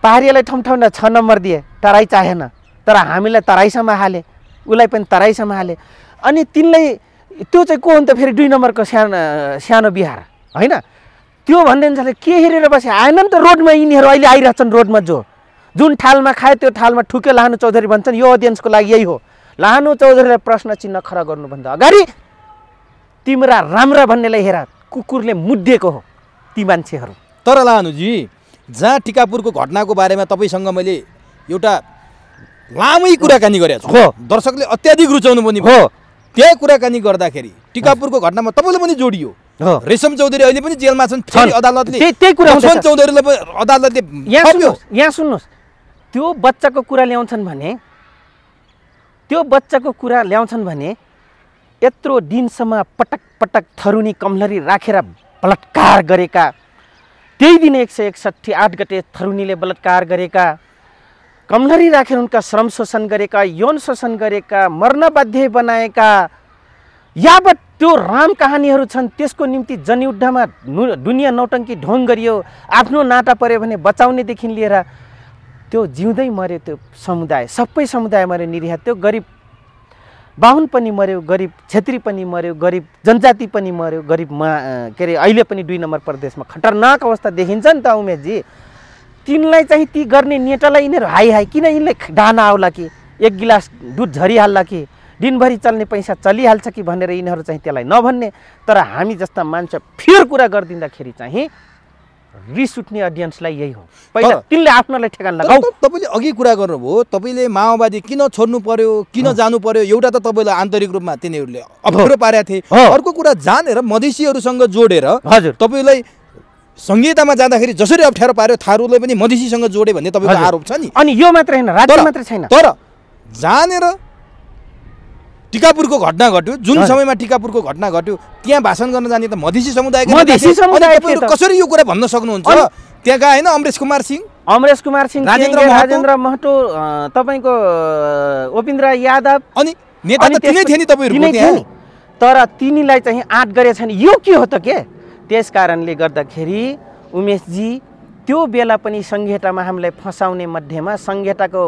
पहाडीलाई ठम्ठाउँदा छ नम्बर दिए तराई चाहेन तर हामीलाई तराईसम्म हाले उसलाई पनि तराईसम्म हाले अनि तिनलाई त्यो चाहिँ को हो नि त फेरि दुई नम्बरको सानो सानो बिहार होइन त्यो भनिदिन्छले के हेरेर बसे आएन नि त रोडमा यिनीहरू अहिले आइरहेछन् रोडमा जो जुन ठालमा खायो त्यो ठालमा ठुक्यो लानु चौधरी भन्छन् यो अडियन्सको लागि यही हो लानु चौधरीलाई प्रश्न चिन्ह खडा गर्नुभन्दा अगाडि तिम्रा राम्रा भन्नेलाई हेरा कुकुरले मुद्दिएको हो ती मान्छेहरू तर लानुजी जहाँ टिकापुरको घटनाको बारेमा तपाईँसँग मैले एउटा लामै कुराकानी गरेको छु हो दर्शकले अत्याधिक रुचाउनु पनि हो त्यही कुराकानी गर्दाखेरि टिकापुरको घटनामा तपाईँले पनि जोडियो रेशम चौधरी अहिले पनि जेलमा छन् अदालतले त्यही कुरा चौधरीलाई अदालतले यहाँ सुन्नुहोस् त्यो बच्चाको कुरा ल्याउँछन् भने त्यो बच्चाको कुरा ल्याउँछन् भने यत्रो दिनसम्म पटक पटक थरुनी कमलरी राखेर बलात्कार गरेका त्यही दिन एक सय एकसट्ठी आठ गते थरुनीले बलात्कार गरेका कमलरी राखेर उनका श्रम शोषण गरेका यौन शोषण गरेका मर्न बाध्य बनाएका यावत त्यो राम कहानीहरू छन् त्यसको निम्ति जनयुद्धमा दुनियाँ नौटङ्की ढोङ गरियो आफ्नो नाता पऱ्यो भने बचाउनेदेखि लिएर त्यो जिउँदै मऱ्यो त्यो समुदाय सबै समुदाय मऱ्यो निरीह त्यो गरिब बाहुन पनि मऱ्यो गरिब छेत्री पनि मऱ्यो गरिब जनजाति पनि मऱ्यो गरिब मा के अरे अहिले पनि दुई नम्बर प्रदेशमा खतरनाक अवस्था देखिन्छ नि त उमेशजी तिनलाई चाहिँ ती गर्ने नेतालाई यिनीहरू हाई हाई किन यिनले दाना आउला कि एक गिलास दुध झरिहाल्ला कि दिनभरि चल्ने पैसा चलिहाल्छ कि भनेर यिनीहरू चाहिँ त्यसलाई नभन्ने तर हामी जस्ता मान्छे फेर कुरा गरिदिँदाखेरि चाहिँ रिस उठ्ने अडियन्सलाई यही हो पहिला तिनले आफ्नोलाई ठेगान लगाऊ तपाईँले अघि कुरा गर्नुभयो तपाईँले माओवादी किन छोड्नु पर्यो किन जानु पर्यो एउटा त तपाईँलाई आन्तरिक रूपमा तिनीहरूले अप्ठ्यारो पारेका थिए अर्को कुरा जानेर मधेसीहरूसँग जोडेर हजुर तपाईँलाई संहितामा जाँदाखेरि जसरी अप्ठ्यारो पार्यो थारूलाई पनि मधेसीसँग जोड्यो भन्ने तपाईँको आरोप छ नि अनि यो मात्र होइन राज्य मात्र छैन तर जानेर टिकापुरको घटना घट्यो जुन समयमा टिकापुरको घटना घट्यो त्यहाँ भाषण गर्न जाने त मधेसी समुदायको कसरी यो कुरा भन्न सक्नुहुन्छ त्यहाँका होइन अमरेश कुमार सिंह अमरेश कुमार सिंह राजेन्द्र महतो तपाईँको ओपिन्द्र यादव अनि नेता त तिनै थिए नि तपाईँहरू तर तिनीलाई चाहिँ आँट नि यो के हो त के त्यस कारणले गर्दाखेरि उमेशजी त्यो बेला पनि सङ्घीयतामा हामीलाई फसाउने मध्येमा सङ्घीयताको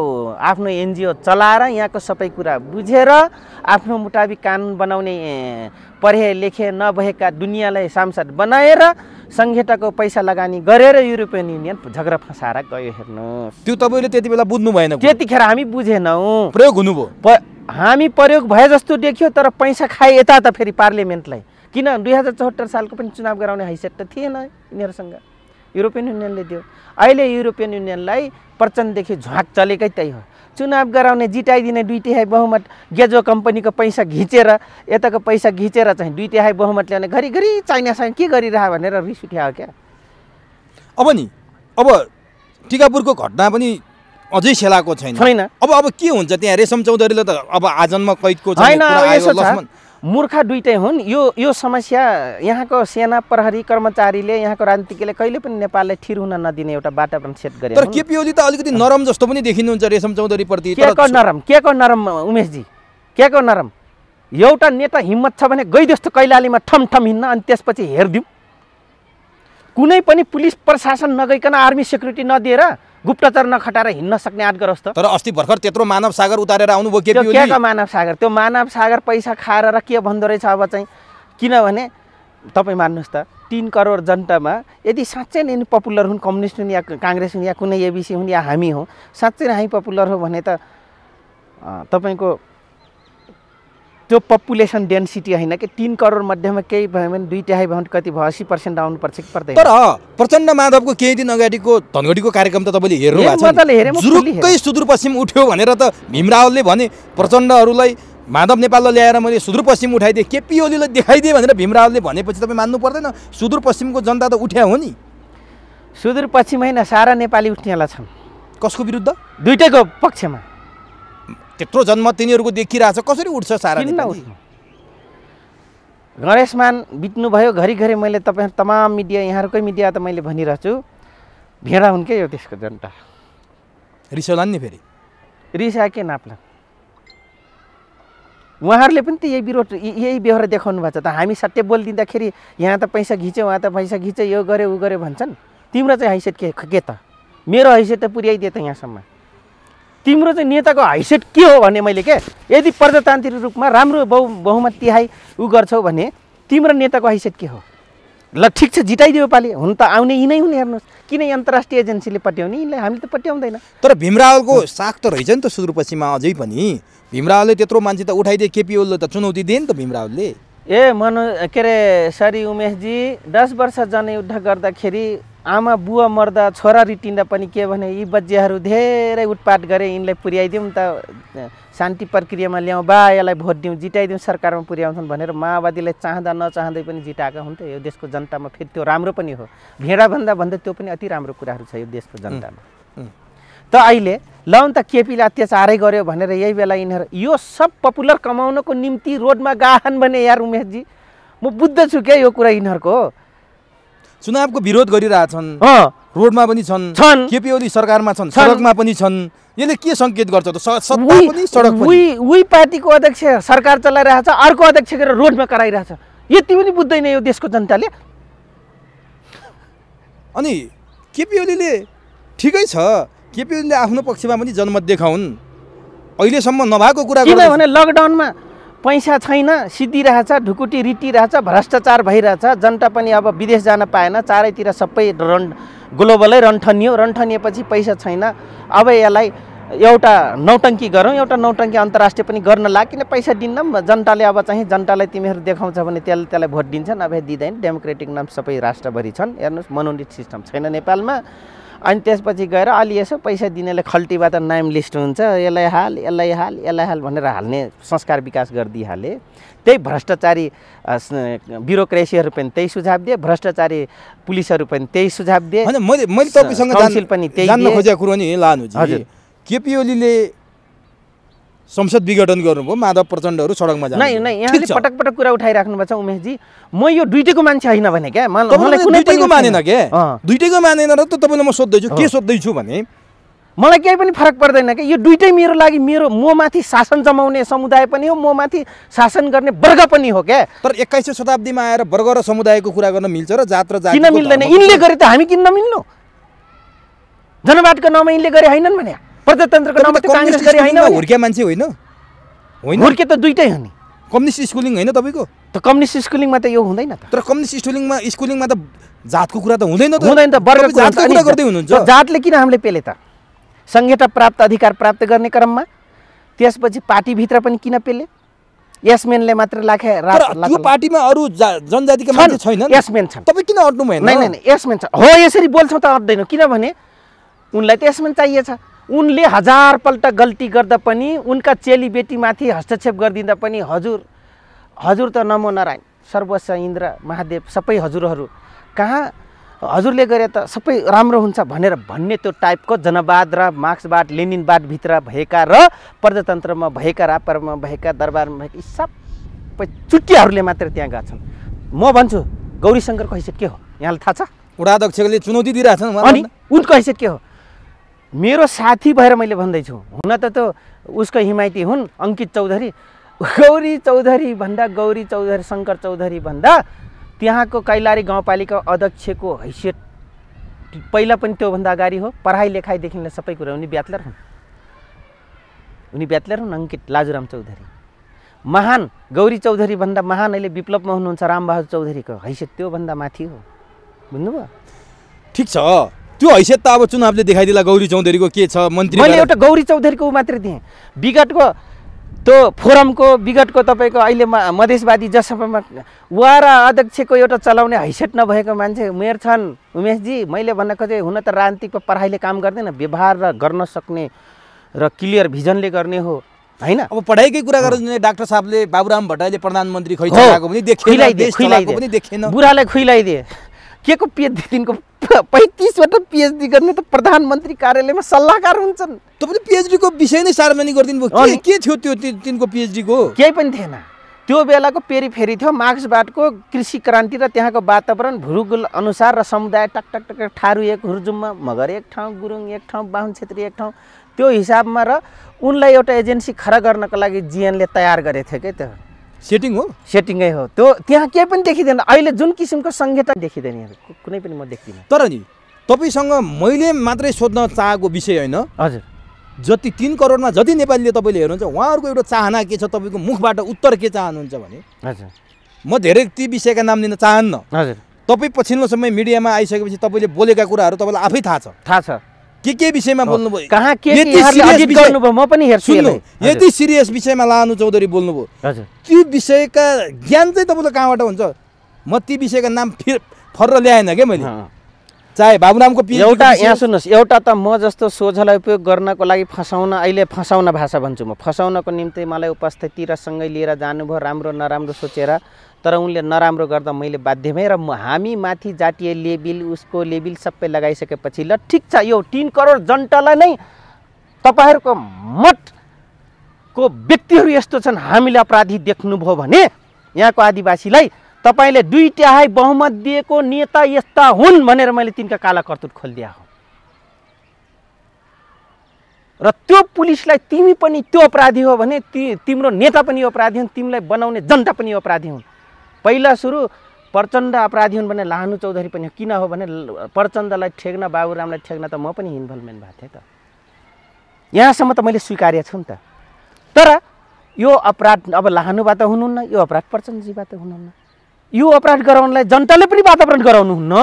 आफ्नो एनजिओ चलाएर यहाँको सबै कुरा बुझेर आफ्नो मुताबिक कानुन बनाउने पढे लेखे नभएका दुनियाँलाई सांसद बनाएर सङ्घीयताको पैसा लगानी गरेर युरोपियन युनियन झगडा फसाएर गयो हेर्नु त्यो तपाईँले त्यति बेला बुझ्नु भएन त्यतिखेर हामी बुझेनौँ प्रयोग हुनुभयो हामी प्रयोग भए जस्तो देखियो तर पैसा खाए यता त फेरि पार्लियामेन्टलाई किन दुई हजार चौहत्तर सालको पनि चुनाव गराउने हैसियत त थिएन यिनीहरूसँग युरोपियन युनियनले दियो अहिले युरोपियन युनियनलाई प्रचण्डदेखि झ्वाक चलेकै त्यही हो चुनाव गराउने जिटाइदिने दुई तिहाई बहुमत गेजो कम्पनीको पैसा घिचेर यताको पैसा घिचेर चाहिँ दुई तिहाई बहुमत ल्याउने घरिघरि चाइनासँग के गरिरह भनेर रिस उठ्या हो क्या अब नि अब टिकापुरको घटना पनि अझै सेलाएको छैन छैन अब अब के हुन्छ त्यहाँ रेशम चौधरीले त अब आजन्म कैदको छैन मूर्ख दुइटै हुन् यो यो समस्या यहाँको सेना प्रहरी कर्मचारीले यहाँको राजनीतिले कहिले पनि नेपाललाई ठिर हुन नदिने एउटा वातावरण सेट गरे तर केपी ओली त अलिकति नरम जस्तो पनि देखिनुहुन्छ रेशम के को नरम के केको नरम उमेशजी केको नरम एउटा नेता हिम्मत छ भने गइदियोस् त कैलालीमा ठम ठम हिँड्न अनि त्यसपछि हेरिदिउँ कुनै पनि पुलिस प्रशासन नगइकन आर्मी सेक्युरिटी नदिएर गुप्तचर नखटाएर हिँड्न सक्ने आँट गरोस् त तर अस्ति भर्खर त्यत्रो मानव सागर उतारेर आउनुभयो के क्याको मानव सागर त्यो मानव सागर पैसा खाएर र के भन्दो रहेछ अब चाहिँ किनभने तपाईँ मान्नुहोस् त तिन करोड जनतामा यदि साँच्चै नै पपुलर हुन् कम्युनिस्ट हुन् या काङ्ग्रेस हुन् या कुनै एबिसी हुन् या हामी हौँ साँच्चै नै हामी पपुलर हो भने त तपाईँको त्यो पपुलेसन डेन्सिटी होइन कि तिन करोड मध्येमा केही भयो भने दुई तिहाई भयो भने कति भयो असी पर्सेन्ट आउनुपर्छ कि पर्दैन तर प्रचण्ड माधवको केही दिन अगाडिको धनगढीको कार्यक्रम त तपाईँले हेर्नु भएको छ जुरुक्कै सुदूरपश्चिम उठ्यो भनेर त भीमरावलले भने प्रचण्डहरूलाई माधव नेपाललाई ल्याएर मैले सुदूरपश्चिम उठाइदिएँ केपी ओलीलाई देखाइदिएँ भनेर भीमरावलले भनेपछि तपाईँ मान्नु पर्दैन सुदूरपश्चिमको जनता त उठ्या हो नि सुदूरपश्चिम होइन सारा नेपाली उठ्नेलाई छन् कसको विरुद्ध दुइटैको पक्षमा त्यत्रो जन्म तिनीहरूको देखिरहेछ कसरी उठ्छ सारा गणेशमान बित्नुभयो घरिघरि मैले तपाईँ तमाम मिडिया यहाँहरूकै मिडिया त मैले भनिरहेछु भेडा हुन् क्या यो त्यसको जनता रिसोलान् नि फेरि रिसा के नाप्ला उहाँहरूले पनि त यही विरोध यही व्यवहार देखाउनु भएको छ त हामी सत्य बोलिदिँदाखेरि यहाँ त पैसा घिच्यो उहाँ त पैसा घिच्यो यो गऱ्यो ऊ गऱ्यो भन्छन् तिम्रो चाहिँ हैसियत के के त मेरो हैसियत त पुर्याइदिए त यहाँसम्म तिम्रो चाहिँ नेताको हाइसेट के हो भने मैले के यदि प्रजातान्त्रिक रूपमा राम्रो बहु बहुमत तिहाई ऊ गर्छौ भने तिम्रो नेताको हाइसेट के हो ल ठिक छ जिताइदियो पालि हुन त आउने यिनै हुन् हेर्नुहोस् किन अन्तर्राष्ट्रिय एजेन्सीले पट्याउने यिनलाई हामीले त पट्याउँदैन तर भीमरावलको साख त रहेछ नि त सुदूरपश्चिममा अझै पनि भीमरावलले त्यत्रो मान्छे त उठाइदिए केपिओलले त चुनौती दिए नि त भीमरावलले ए मनो के अरे सरी उमेशजी दस वर्ष जनयुद्ध गर्दाखेरि आमा बुवा मर्दा छोरा रिटिँदा पनि के भने यी बजियाहरू धेरै उटपाट गरे यिनलाई पुर्याइदिउँ त शान्ति प्रक्रियामा ल्याउँ बा यसलाई भोट दिउँ जिताइदिउँ सरकारमा पुर्याउँछन् भनेर माओवादीलाई चाहँदा नचाहँदै पनि जिटाएको हुन् त यो देशको जनतामा फेरि त्यो राम्रो पनि हो भेडाभन्दा भन्दा त्यो पनि अति राम्रो कुराहरू छ यो देशको जनतामा त अहिले ल त केपीले अत्याचारै गर्यो भनेर यही बेला यिनीहरू यो सब पपुलर कमाउनको निम्ति रोडमा गाहन भने यार उमेशजी म बुझ्दछु क्या यो कुरा यिनीहरूको चुनावको विरोध गरिरहेछन् रोडमा पनि छन् छन् केपी ओली सरकारमा छन् सडकमा पनि छन् यसले के सङ्केत गर्छ त पनि सडक उही पार्टीको अध्यक्ष सरकार चलाइरहेछ अर्को अध्यक्ष गरेर रोडमा कराइरहेछ यति पनि बुझ्दैन यो देशको जनताले अनि केपी ओलीले ठिकै छ केपी ओलीले आफ्नो पक्षमा पनि जनमत देखाउन् अहिलेसम्म नभएको कुरा किनभने लकडाउनमा पैसा छैन सिद्धिरहेछ ढुकुटी रिटिरहेछ भ्रष्टाचार भइरहेछ जनता पनि अब विदेश जान पाएन चारैतिर सबै रन ग्लोबलै रन्ठनियो रन्ठनिएपछि पैसा छैन अब यसलाई एउटा नौटङ्की गरौँ एउटा नौटङ्की अन्तर्राष्ट्रिय पनि गर्न लाग किन पैसा दिन्न जनताले अब चाहिँ जनतालाई तिमीहरू देखाउँछ भने त्यसले त्यसलाई भोट दिन्छन् अब दिँदैन डेमोक्रेटिक नाम सबै राष्ट्रभरि छन् हेर्नुहोस् मनोनित सिस्टम छैन नेपालमा अनि त्यसपछि गएर अलि यसो पैसा दिनेले खल्टीबाट नाम लिस्ट हुन्छ यसलाई हाल यसलाई हाल यसलाई हाल भनेर हाल्ने संस्कार विकास गरिदिइहाले त्यही भ्रष्टाचारी ब्युरोक्रेसीहरू पनि त्यही सुझाव दिए भ्रष्टाचारी पुलिसहरू पनि त्यही सुझाव दिए मैले मैले तपाईँसँग पनि त्यही खोजेको कुरो नि लानु केपी ओलीले संसद विघटन गर्नुभयो माधव प्रचण्डहरू सडकमा जानु नै नै यहाँले पटक पटक कुरा उठाइराख्नु भएको छ उमेशजी म यो दुइटैको मान्छे होइन भने क्या दुइटैको मानेन के दुइटैको मानेन र त तपाईँलाई म सोध्दैछु के सोध्दैछु भने मलाई केही पनि फरक पर्दैन कि यो दुइटै मेरो लागि मेरो म माथि शासन जमाउने समुदाय पनि हो म माथि शासन गर्ने वर्ग पनि हो क्या तर एक्काइसौँ शताब्दीमा आएर वर्ग र समुदायको कुरा गर्न मिल्छ र जात र जात किन मिल्दैन यिनले गरे त हामी किन नमिल्नु जनवादको नाउँमा यिनले गरे होइनन् भने प्रजातन्त्रको नाममा त काङ्ग्रेस गरे होइन हुर्किया मान्छे होइन होइन हुर्के त दुइटै हो नि कम्युनिस्ट स्कुलिङ होइन तपाईँको त कम्युनिस्ट स्कुलिङमा त यो हुँदैन त तर कम्युनिस्ट स्कुलिङमा स्कुलिङमा त जातको कुरा त हुँदैन त हुँदैन त वर्गको कुरा गर्दै हुनुहुन्छ जातले किन हामीले पेले त संहिता प्राप्त अधिकार प्राप्त गर्ने क्रममा त्यसपछि पार्टीभित्र पनि किन पेले यसमेनले मात्र लाखे त्यो पार्टीमा अरू जनजातिका मान्छे छैन यसमेन छन् तपाईँ किन अट्नु भएन यसमेन छ हो यसरी बोल्छौँ त अट्दैनौँ किनभने उनलाई त यसमेन चाहिएछ उनले हजारपल्ट गल्ती गर्दा पनि उनका चेलीबेटीमाथि हस्तक्षेप गरिदिँदा पनि हजुर हजुर त नमो नारायण सर्वस्व इन्द्र महादेव सबै हजुरहरू कहाँ हजुरले गरे त सबै राम्रो हुन्छ भनेर भन्ने त्यो टाइपको जनवाद र मार्क्सवाद लेनिनवादभित्र भएका र प्रजातन्त्रमा भएका रापरमा भएका दरबारमा भएका यी सबै चुटियाहरूले मात्र त्यहाँ गएको छन् म भन्छु शङ्करको हैसियत के हो यहाँलाई थाहा छ वडा अध्यक्षले चुनौती दिइरहेछन् अनि उनको हैसियत के हो मेरो साथी भएर मैले भन्दैछु हुन त त्यो उसको हिमायती हुन् अङ्कित चौधरी गौरी चौधरी भन्दा गौरी चौधरी शङ्कर चौधरी भन्दा त्यहाँको कैलारी गाउँपालिका अध्यक्षको हैसियत पहिला पनि त्योभन्दा अगाडि हो पढाइ लेखाइदेखि लिएर सबै कुरा उनी ब्याचलर हुन् उनी ब्याचलर हुन् अङ्कित लाजुराम चौधरी महान गौरी चौधरी भन्दा महान अहिले विप्लवमा हुनुहुन्छ रामबहादुर चौधरीको हैसियत त्योभन्दा माथि हो बुझ्नुभयो ठिक छ त्यो हैसियत त अब चुनावले देखाइदिला गौरी चौधरीको के छ मन्त्री मैले एउटा गौरी चौधरीको मात्रै दिएँ विगतको त्यो फोरमको विगतको तपाईँको अहिले मधेसवादी जसमा उहाँ र अध्यक्षको एउटा चलाउने हैसियत नभएको मान्छे उमेर छन् उमेशजी मैले भन्न खोजेँ हुन त राजनीतिको पढाइले काम गर्दैन व्यवहार र गर्न सक्ने र क्लियर भिजनले गर्ने हो होइन अब पढाइकै कुरा गर्नु डाक्टर साहबले बाबुराम भट्टराईले प्रधानमन्त्री खुइलाइदिए बुढालाई खुइलाइदिए के को पिएचडी दिनको पैँतिसवटा पिएचडी गर्ने त प्रधानमन्त्री कार्यालयमा सल्लाहकार हुन्छन् तपाईँले पिएचडीको विषय नै सार्वजनिक गरिदिनु के थियो त्यो तिनको पिएचडीको केही पनि थिएन त्यो बेलाको फेरि थियो मार्क्सवादको कृषि क्रान्ति र त्यहाँको वातावरण भूगोल अनुसार र समुदाय टक टक ठारू एक हुर्जुममा मगर एक ठाउँ गुरुङ एक ठाउँ बाहुन छेत्री एक ठाउँ त्यो हिसाबमा र उनलाई एउटा एजेन्सी खडा गर्नको लागि जिएनले तयार गरेको थियो क्या त्यो सेटिङ हो सेटिङै हो त्यो त्यहाँ केही पनि देखिँदैन अहिले जुन किसिमको संहिता देखिँदैन कुनै पनि म देख्दिनँ तर नि तपाईँसँग मैले मात्रै सोध्न चाहेको विषय होइन हजुर जति तिन करोडमा जति नेपालीले तपाईँले हेर्नुहुन्छ उहाँहरूको एउटा चाहना के छ तपाईँको मुखबाट उत्तर के चाहनुहुन्छ भने हजुर म धेरै ती विषयका नाम लिन चाहन्न हजुर तपाईँ पछिल्लो समय मिडियामा आइसकेपछि तपाईँले बोलेका कुराहरू तपाईँलाई आफै थाहा छ थाहा छ के के विषयमा बोल्नुभयो म पनि हेर्छु सुन्नु यति सिरियस विषयमा लानु चौधरी बोल्नुभयो त्यो विषयका ज्ञान चाहिँ तपाईँलाई कहाँबाट हुन्छ म ती विषयका नाम फेरि फर्र ल्याएन क्या मैले चाहे बाबुरामको एउटा यहाँ सुन्नुहोस् एउटा त म जस्तो सोझलाई उपयोग गर्नको लागि फसाउन अहिले फसाउन भाषा भन्छु म फसाउनको निम्ति मलाई उपस्थिति र सँगै लिएर जानुभयो राम्रो नराम्रो सोचेर तर उनले नराम्रो गर्दा मैले बाध्यमै र हामी माथि जातीय लेबिल उसको लेबिल सबै लगाइसकेपछि ल ठिक छ यो तिन करोड जनतालाई नै तपाईँहरूको मठको व्यक्तिहरू यस्तो छन् हामीले अपराधी देख्नुभयो भने यहाँको आदिवासीलाई तपाईँले दुई तिहाई बहुमत दिएको नेता यस्ता हुन् भनेर मैले तिनका काला कर्तुत खोलिदिया हो र त्यो पुलिसलाई तिमी पनि त्यो अपराधी हो भने ति तिम्रो नेता पनि अपराधी हुन् तिमीलाई बनाउने जनता पनि अपराधी हुन् पहिला सुरु प्रचण्ड अपराधी हुन् भने लानु चौधरी पनि किन हो भने प्रचण्डलाई ठेक्न बाबुरामलाई ठेक्न त म पनि इन्भल्भमेन्ट भएको थिएँ त यहाँसम्म त मैले स्वीकार्य छु नि त तर यो अपराध अब लाहानुबाट हुनुहुन्न यो अपराध प्रचण्डजीबाट हुनुहुन्न यो अपराध गराउनलाई जनताले पनि वातावरण गराउनुहुन्न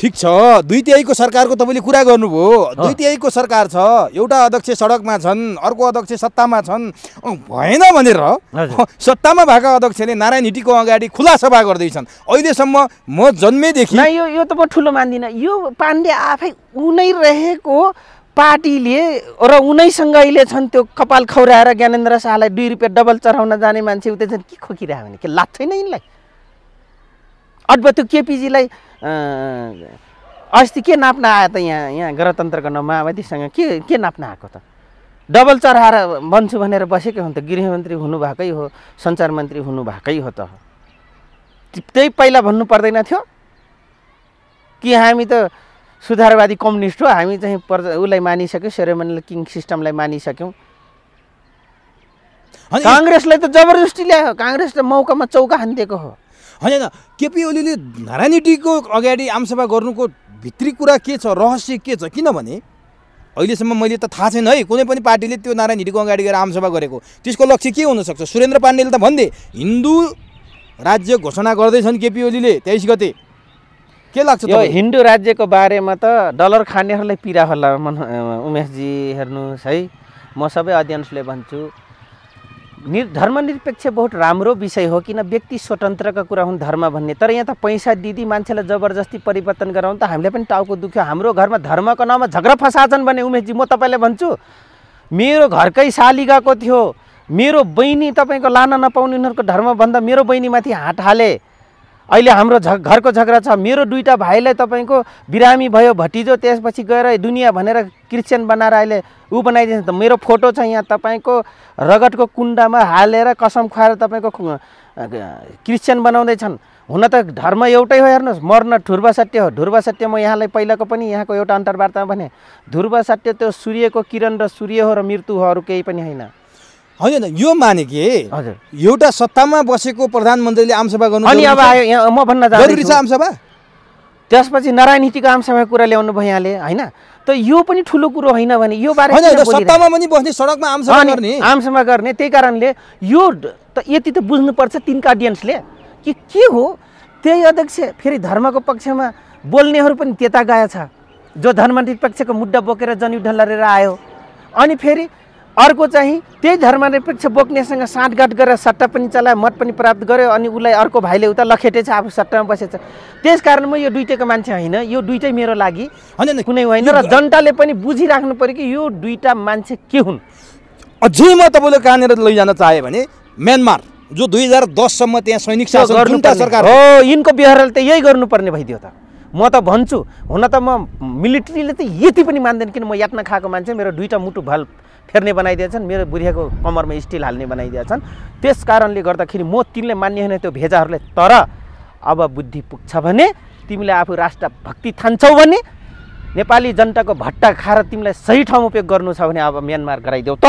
ठिक छ दुई तिहाईको सरकारको तपाईँले कुरा गर्नुभयो दुई तिहाईको सरकार छ एउटा अध्यक्ष सडकमा छन् अर्को अध्यक्ष सत्तामा छन् भएन भनेर सत्तामा भएका अध्यक्षले नारायण हिटीको अगाडि खुला सभा गर्दैछन् अहिलेसम्म म जन्मेदेखि यो यो त म ठुलो मान्दिनँ यो पाण्डे आफै उनै रहेको पार्टीले र उनैसँग अहिले छन् त्यो कपाल खौराएर ज्ञानेन्द्र शाहलाई दुई रुपियाँ डबल चढाउन जाने मान्छे उतै छन् के खोकिरह्यो भने के लाग्छ छैन यिनलाई अथवा त्यो केपिजीलाई अस्ति के नाप्न आयो त यहाँ यहाँ गणतन्त्रको न माओवादीसँग के के नाप्न आएको त डबल चढाएर बन्छु भनेर बसेकै हो नि त गृहमन्त्री हुनुभएकै हो सञ्चार मन्त्री हुनुभएकै हो त त्यही पहिला भन्नु पर्दैन थियो कि हामी त सुधारवादी कम्युनिस्ट हो हामी चाहिँ पर् उसलाई मानिसक्यौँ सेरोमोनियल किङ सिस्टमलाई मानिसक्यौँ काङ्ग्रेसलाई त जबरजस्ती ल्यायो काङ्ग्रेस त मौकामा चौका हानिदिएको हो होइन होइन केपी ओलीले नारायणीजीको अगाडि आमसभा गर्नुको भित्री कुरा के छ रहस्य के छ किनभने अहिलेसम्म मैले त थाहा छैन है कुनै पनि पार्टीले त्यो नारायण हिडीको अगाडि गएर आमसभा गरेको त्यसको लक्ष्य के हुनसक्छ सुरेन्द्र पाण्डेले त भनिदिए हिन्दू राज्य घोषणा गर्दैछन् केपी ओलीले तेइस गते के लाग्छ यो हिन्दू राज्यको बारेमा त डलर खानेहरूलाई पिरा होला मन उमेशजी हेर्नुहोस् है म सबै अध्ययनले भन्छु नि धर्मनिरपेक्ष बहुत राम्रो विषय हो किन व्यक्ति स्वतन्त्रका कुरा हुन् धर्म भन्ने तर यहाँ त पैसा दिदी मान्छेलाई जबरजस्ती परिवर्तन गराउनु त हामीले पनि टाउको दुख्यो हाम्रो घरमा धर्मको नाउँमा झगडा फसाछन् भने उमेशजी म तपाईँलाई भन्छु मेरो घरकै साली गएको थियो मेरो बहिनी तपाईँको लान नपाउने उनीहरूको धर्मभन्दा मेरो बहिनीमाथि हात हाले अहिले हाम्रो झ घरको झगडा छ मेरो दुईवटा भाइलाई तपाईँको बिरामी भयो भतिजो त्यसपछि गएर दुनियाँ भनेर क्रिस्चियन बनाएर अहिले ऊ बनाइदिन्छ त मेरो फोटो छ यहाँ तपाईँको रगतको कुण्डामा हालेर कसम खुवाएर तपाईँको क्रिस्चियन बनाउँदैछन् हुन त धर्म एउटै हो हेर्नुहोस् मर्न ध्रुव सत्य हो ध्रुव सत्य म यहाँलाई पहिलाको पनि यहाँको एउटा अन्तर्वार्तामा भने ध्रुव सत्य त्यो सूर्यको किरण र सूर्य हो र मृत्यु हो अरू केही पनि होइन होइन यो माने कि हजुर एउटा सत्तामा बसेको प्रधानमन्त्रीले आमसभा गर्नु अनि अब आयो यहाँ म भन्न जरुरी छ आमसभा त्यसपछि नारायण नीतिको आमसभा कुरा ल्याउनु भयो यहाँले होइन त यो पनि ठुलो कुरो होइन भने यो बारे सत्तामा पनि बस्ने सडकमा आमसभा गर्ने आमसभा गर्ने त्यही कारणले यो त यति त बुझ्नुपर्छ तिन कार्डियन्सले कि के हो त्यही अध्यक्ष फेरि धर्मको पक्षमा बोल्नेहरू पनि त्यता गएछ जो धर्मनिरपेक्षको मुद्दा बोकेर जनयुद्ध लडेर आयो अनि फेरि अर्को चाहिँ त्यही धर्मनिरपेक्ष बोक्नेसँग साँठगाँठ गरेर सट्टा पनि चलायो मत पनि प्राप्त गर्यो अनि उसलाई अर्को भाइले उता लखेटेछ आफू सट्टामा बसेछ त्यस कारण म यो दुइटैको मान्छे होइन यो दुइटै मेरो लागि होइन कुनै होइन र जनताले पनि बुझिराख्नु पऱ्यो कि यो दुइटा मान्छे के हुन् अझै म तपाईँले कहाँनिर लैजान चाहेँ भने म्यानमार जो दुई हजार दससम्म त्यहाँ सैनिक शासन सरकार हो यिनको व्यवहारले त यही गर्नुपर्ने भइदियो त म त भन्छु हुन त म मिलिट्रीले त यति पनि मान्दैन किन म यातना खाएको मान्छे मेरो दुइटा मुटु भल फेर्ने बनाइदिएछन् मेरो बुढियाको कमरमा स्टिल हाल्ने बनाइदिएछन् त्यस कारणले गर्दाखेरि म तिमीले मान्ने होइन त्यो भेजाहरूले तर अब बुद्धि पुग्छ भने तिमीले आफू राष्ट्रभक्ति थान्छौ भने नेपाली जनताको भट्टा खाएर तिमीलाई सही ठाउँमा उपयोग गर्नु छ भने अब म्यानमार गराइदेऊ त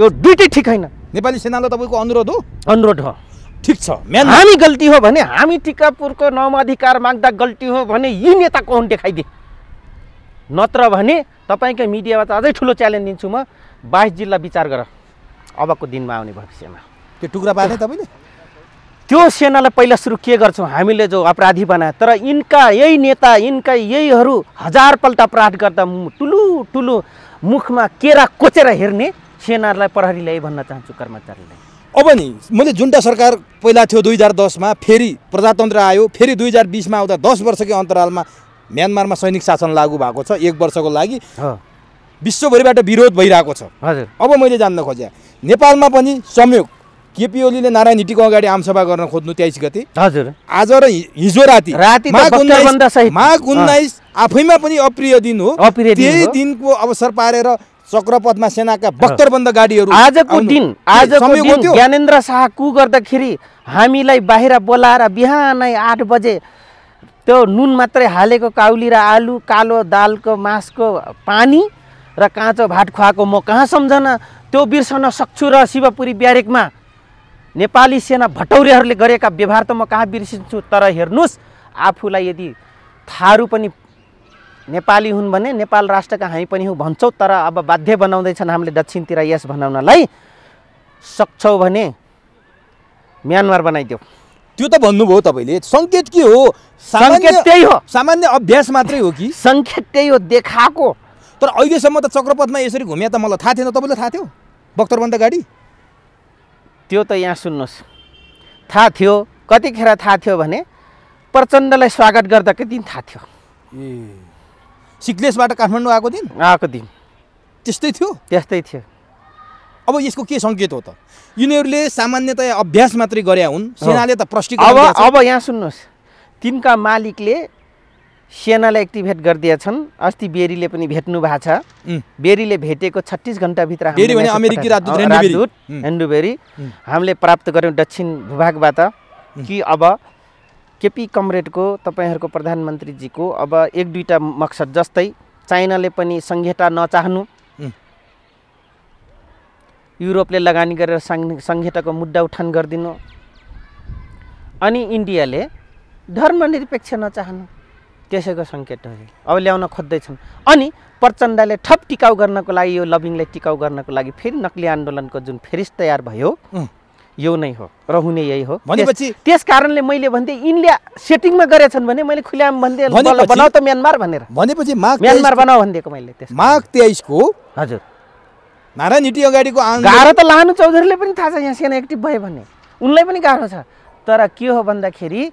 यो दुइटै ठिक होइन नेपाली सेनालाई तपाईँको अनुरोध हो अनुरोध हो ठिक छ हामी गल्ती हो भने हामी टिकापुरको नम अधिकार माग्दा गल्ती हो भने यी नेताको हुन् देखाइदिए नत्र भने तपाईँकै त अझै ठुलो च्यालेन्ज दिन्छु म बाइस जिल्ला विचार गर अबको दिनमा आउने भविष्यमा त्यो टुक्रा पार्ने तपाईँले त्यो सेनालाई पहिला सुरु के गर्छौँ हामीले जो अपराधी बनायो तर यिनका यही नेता यिनका यहीहरू हजारपल्ट अपराध गर्दा टुलु टुलु मुखमा केरा कोचेर हेर्ने सेनालाई प्रहरीलाई भन्न चाहन्छु कर्मचारीलाई अब नि मैले जुन्टा सरकार पहिला थियो दुई हजार दसमा फेरि प्रजातन्त्र आयो फेरि दुई हजार बिसमा आउँदा दस वर्षकै अन्तरालमा म्यानमारमा सैनिक शासन लागू भएको छ एक वर्षको लागि विश्वभरिबाट विरोध भइरहेको छ हजुर अब मैले जान्न खोजेँ नेपालमा पनि संयोग केपी ओलीले नारायण हिटीको अगाडि आमसभा गर्न खोज्नु तेइस गते हजुर आज र हिजो राति माघ उन्नाइस आफैमा पनि अप्रिय दिन हो त्यही दिनको अवसर पारेर चक्रपथमा सेनाका बख्तरबन्द गाडीहरू आजको दिन आजको ज्ञानेन्द्र शाह कु गर्दाखेरि हामीलाई बाहिर बोलाएर बिहानै आठ बजे त्यो नुन मात्रै हालेको काउली र आलु कालो दालको मासको पानी र काँचो भात खुवाएको म कहाँ सम्झन त्यो बिर्सन सक्छु र शिवपुरी ब्यारेकमा नेपाली सेना भटौरेहरूले गरेका व्यवहार त म कहाँ बिर्सिन्छु तर हेर्नुहोस् आफूलाई यदि थारू पनि नेपाली हुन् भने नेपाल राष्ट्रका हामी पनि हौँ भन्छौँ तर अब बाध्य बनाउँदैछन् हामीले दक्षिणतिर यस बनाउनलाई सक्छौँ भने म्यानमार बनाइदेऊ त्यो त भन्नुभयो तपाईँले सङ्केत के हो सङ्केत त्यही हो सामान्य अभ्यास मात्रै हो कि सङ्केत त्यही हो देखाएको तर अहिलेसम्म त चक्रपथमा यसरी घुमे त मलाई थाहा थिएन तपाईँलाई थाहा थियो बक्तरबन्द गाडी त्यो त यहाँ सुन्नुहोस् थाहा थियो कतिखेर थाहा थियो भने प्रचण्डलाई स्वागत गर्दाकै दिन थाहा थियो ए सिक्लेसबाट काठमाडौँ आएको दिन आएको दिन त्यस्तै थियो त्यस्तै थियो अब यसको के सङ्केत हो त यिनीहरूले सामान्यतया अभ्यास मात्रै गरे हुन् सेनाले त प्रष्टि अब अब यहाँ सुन्नुहोस् तिनका मालिकले सेनालाई एक्टिभेट गरिदिएछन् अस्ति बेरीले पनि भेट्नु भएको छ बेरीले भेटेको छत्तिस घन्टाभित्र राजदूत बेरी हामीले प्राप्त गऱ्यौँ दक्षिण भूभागबाट कि अब केपी कमरेडको तपाईँहरूको प्रधानमन्त्रीजीको अब एक दुईवटा मकसद जस्तै चाइनाले पनि सङ्घीयता नचाहनु युरोपले लगानी गरेर सङ्घ सङ्घीयताको मुद्दा उठान गरिदिनु अनि इन्डियाले धर्मनिरपेक्ष नचाहनु त्यसैको सङ्केत हो अब ल्याउन खोज्दैछन् अनि प्रचण्डले ठप टिकाउ गर्नको लागि यो लभिङलाई टिकाउ गर्नको लागि फेरि नक्ली आन्दोलनको जुन फेरिस तयार भयो यो नै हो र हुने यही हो भनेपछि त्यस कारणले मैले भन्थे यिनले सेटिङमा गरेछन् भने मैले खुल्याम भन्थे बनाऊ त म्यानमार भनेर भनेपछि म्यानमार बनाऊ भनिदिएको मैले माघ तेइसको हजुर नारायण हिटी अगाडिको गाह्रो त लानु चौधरीले पनि थाहा छ यहाँ सेना एक्टिभ भयो भने उनलाई पनि गाह्रो छ तर के हो भन्दाखेरि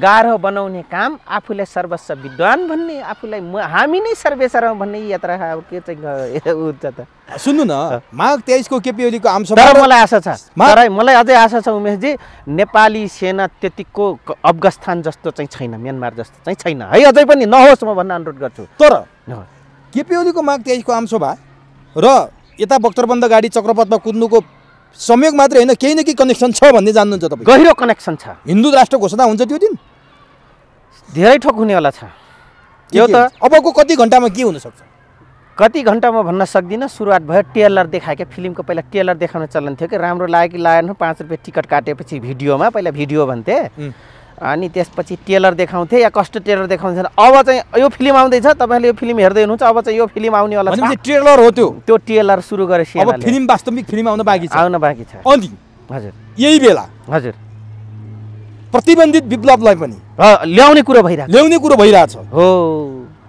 गाह्रो बनाउने काम आफूलाई सर्वस्व विद्वान भन्ने आफूलाई हामी नै सर्वेसर भन्ने यात्रा के चाहिँ त सुन्नु न माघ तेइसको केपी ओलीको आमसभा मलाई आशा छ तर मलाई अझै आशा छ उमेशजी नेपाली सेना त्यतिको अफगानिस्तान जस्तो चाहिँ छैन म्यानमार जस्तो चाहिँ छैन है अझै पनि नहोस् म भन्न अनुरोध गर्छु तर केपी ओलीको माघ तेइसको आमसभा र यता बक्तरबन्द गाडी चक्रपथमा कुद्नुको संयोग मात्रै होइन केही न केही कनेक्सन छ भन्ने जान्नुहुन्छ तपाईँ गहिरो कनेक्सन छ हिन्दू राष्ट्र घोषणा हुन्छ त्यो दिन धेरै ठोक हुनेवाला छ यो त अबको कति घन्टामा के हुनसक्छ कति घन्टा भन्न सक्दिनँ सुरुवात भयो टेलर देखाएको फिल्मको पहिला टेलर देखाउने चलन थियो कि राम्रो लाग्यो कि लागेन पाँच रुपियाँ टिकट काटेपछि भिडियोमा पहिला भिडियो भन्थे अनि त्यसपछि टेलर देखाउँथे या कस्तो टेलर देखाउँथे अब चाहिँ यो फिल्म आउँदैछ तपाईँले यो फिल्म हेर्दै हुनुहुन्छ अब चाहिँ यो फिल्म आउनेवाला टेलर हो त्यो त्यो टेलर सुरु गरेपछि अब फिल्म वास्तविक फिल्म आउन बाँकी छ आउन बाँकी छ अनि हजुर यही बेला हजुर प्रतिबन्धित विप्लवलाई पनि ल्याउने कुरो भइरहेको ल्याउने कुरो भइरहेछ हो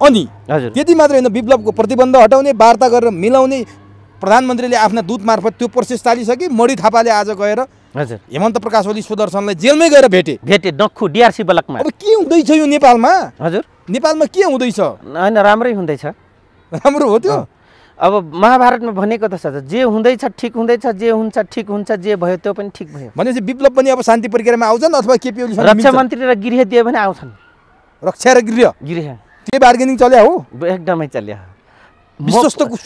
अनि हजुर त्यति मात्र होइन विप्लवको प्रतिबन्ध हटाउने वार्ता गरेर मिलाउने प्रधानमन्त्रीले आफ्ना दूत मार्फत त्यो प्रोसेस चालिसके मणि थापाले आज गएर हजुर हेमन्त प्रकाश ओली सुदर्शनलाई जेलमै गएर भेटे भेटे डक्खु डिआरसी ब्लकमा अब के हुँदैछ यो नेपालमा हजुर नेपालमा के हुँदैछ होइन राम्रै हुँदैछ राम्रो हो त्यो अब महाभारतमा भनेको त छ जे हुँदैछ ठिक हुँदैछ जे हुन्छ ठिक हुन्छ जे भयो त्यो पनि ठिक भयो भनेपछि विप्लव पनि अब शान्ति प्रक्रियामा आउँछन् अथवा केपी ओली रक्षा मन्त्री र गृह दियो भने आउँछन् रक्षा र गृह गृह त्यो बार्गेनिङ चल्या हो एकदमै चल्या हो विश्वस्तको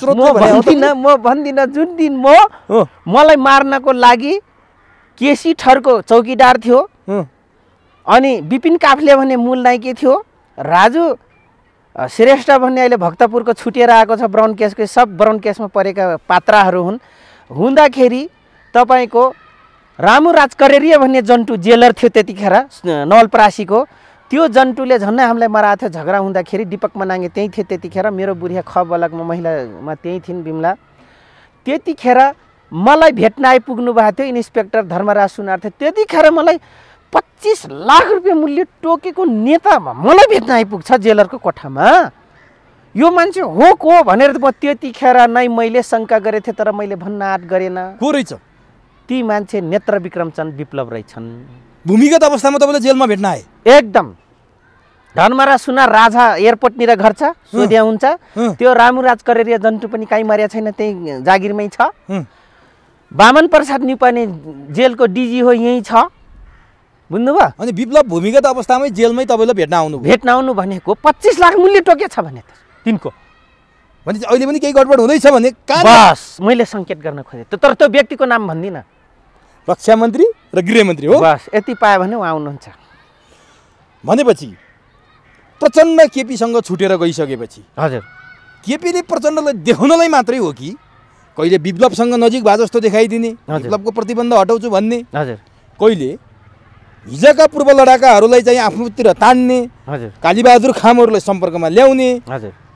म भन्दिनँ जुन दिन म मलाई मार्नको लागि केसी ठरको चौकीदार थियो अनि विपिन काफ्ले भन्ने मूल नाइके थियो राजु श्रेष्ठ भन्ने अहिले भक्तपुरको छुटिएर आएको छ ब्राउन केसको सब ब्राउन केसमा परेका पात्राहरू हुन् हुँदाखेरि तपाईँको रामु राजकरेरिया भन्ने जन्तु जेलर थियो त्यतिखेर नवलपरासीको त्यो जन्तुले झन्नै हामीलाई मराएको थियो झगडा हुँदाखेरि दिपक मनाङ्गे त्यहीँ थियो त्यतिखेर मेरो बुढिया खबलकमा महिलामा त्यहीँ थिइन् बिमला त्यतिखेर मलाई भेट्न आइपुग्नु भएको थियो इन्सपेक्टर धर्मराज सुनार थियो त्यतिखेर मलाई पच्चिस लाख रुपियाँ मूल्य टोकेको नेतामा मलाई भेट्न आइपुग्छ जेलरको कोठामा यो मान्छे हो को भनेर म त्यतिखेर नै मैले शङ्का गरेको थिएँ तर मैले भन्न आँट गरेन को रहेछ ती मान्छे नेत्र विक्रमचन्द विप्लव रहेछन् भूमिगत अवस्थामा तपाईँले जेलमा भेट्न आए एकदम धर्मराज सुनार राजा एयरपोर्टनिर घर छ सोध्या हुन्छ त्यो रामुराज करेरिया जन्तु पनि काहीँ मर्या छैन त्यही जागिरमै छ वामन प्रसाद निपाने जेलको डिजी हो यहीँ छ बुझ्नुभयो अनि विप्लव भूमिगत अवस्थामै जेलमै तपाईँलाई भेट्न आउनु भेट्न आउनु भनेको पच्चिस लाख मूल्य छ भने त तिनको भनेपछि अहिले पनि केही गडबड हुँदैछ भने कहाँ बस मैले सङ्केत गर्न खोजेँ तर त्यो व्यक्तिको नाम भन्दिनँ रक्षा मन्त्री र गृहमन्त्री हो बस यति पायो भने उहाँ आउनुहुन्छ भनेपछि प्रचण्ड केपीसँग छुटेर गइसकेपछि हजुर केपीले प्रचण्डलाई देखाउनलाई मात्रै हो कि कहिले विप्लवसँग नजिक भए जस्तो देखाइदिने विप्लवको प्रतिबन्ध हटाउँछु भन्ने हजुर कहिले हिजोका पूर्व लडाकाहरूलाई चाहिँ आफ्नोतिर तान्ने कालीबहादुर खामहरूलाई सम्पर्कमा ल्याउने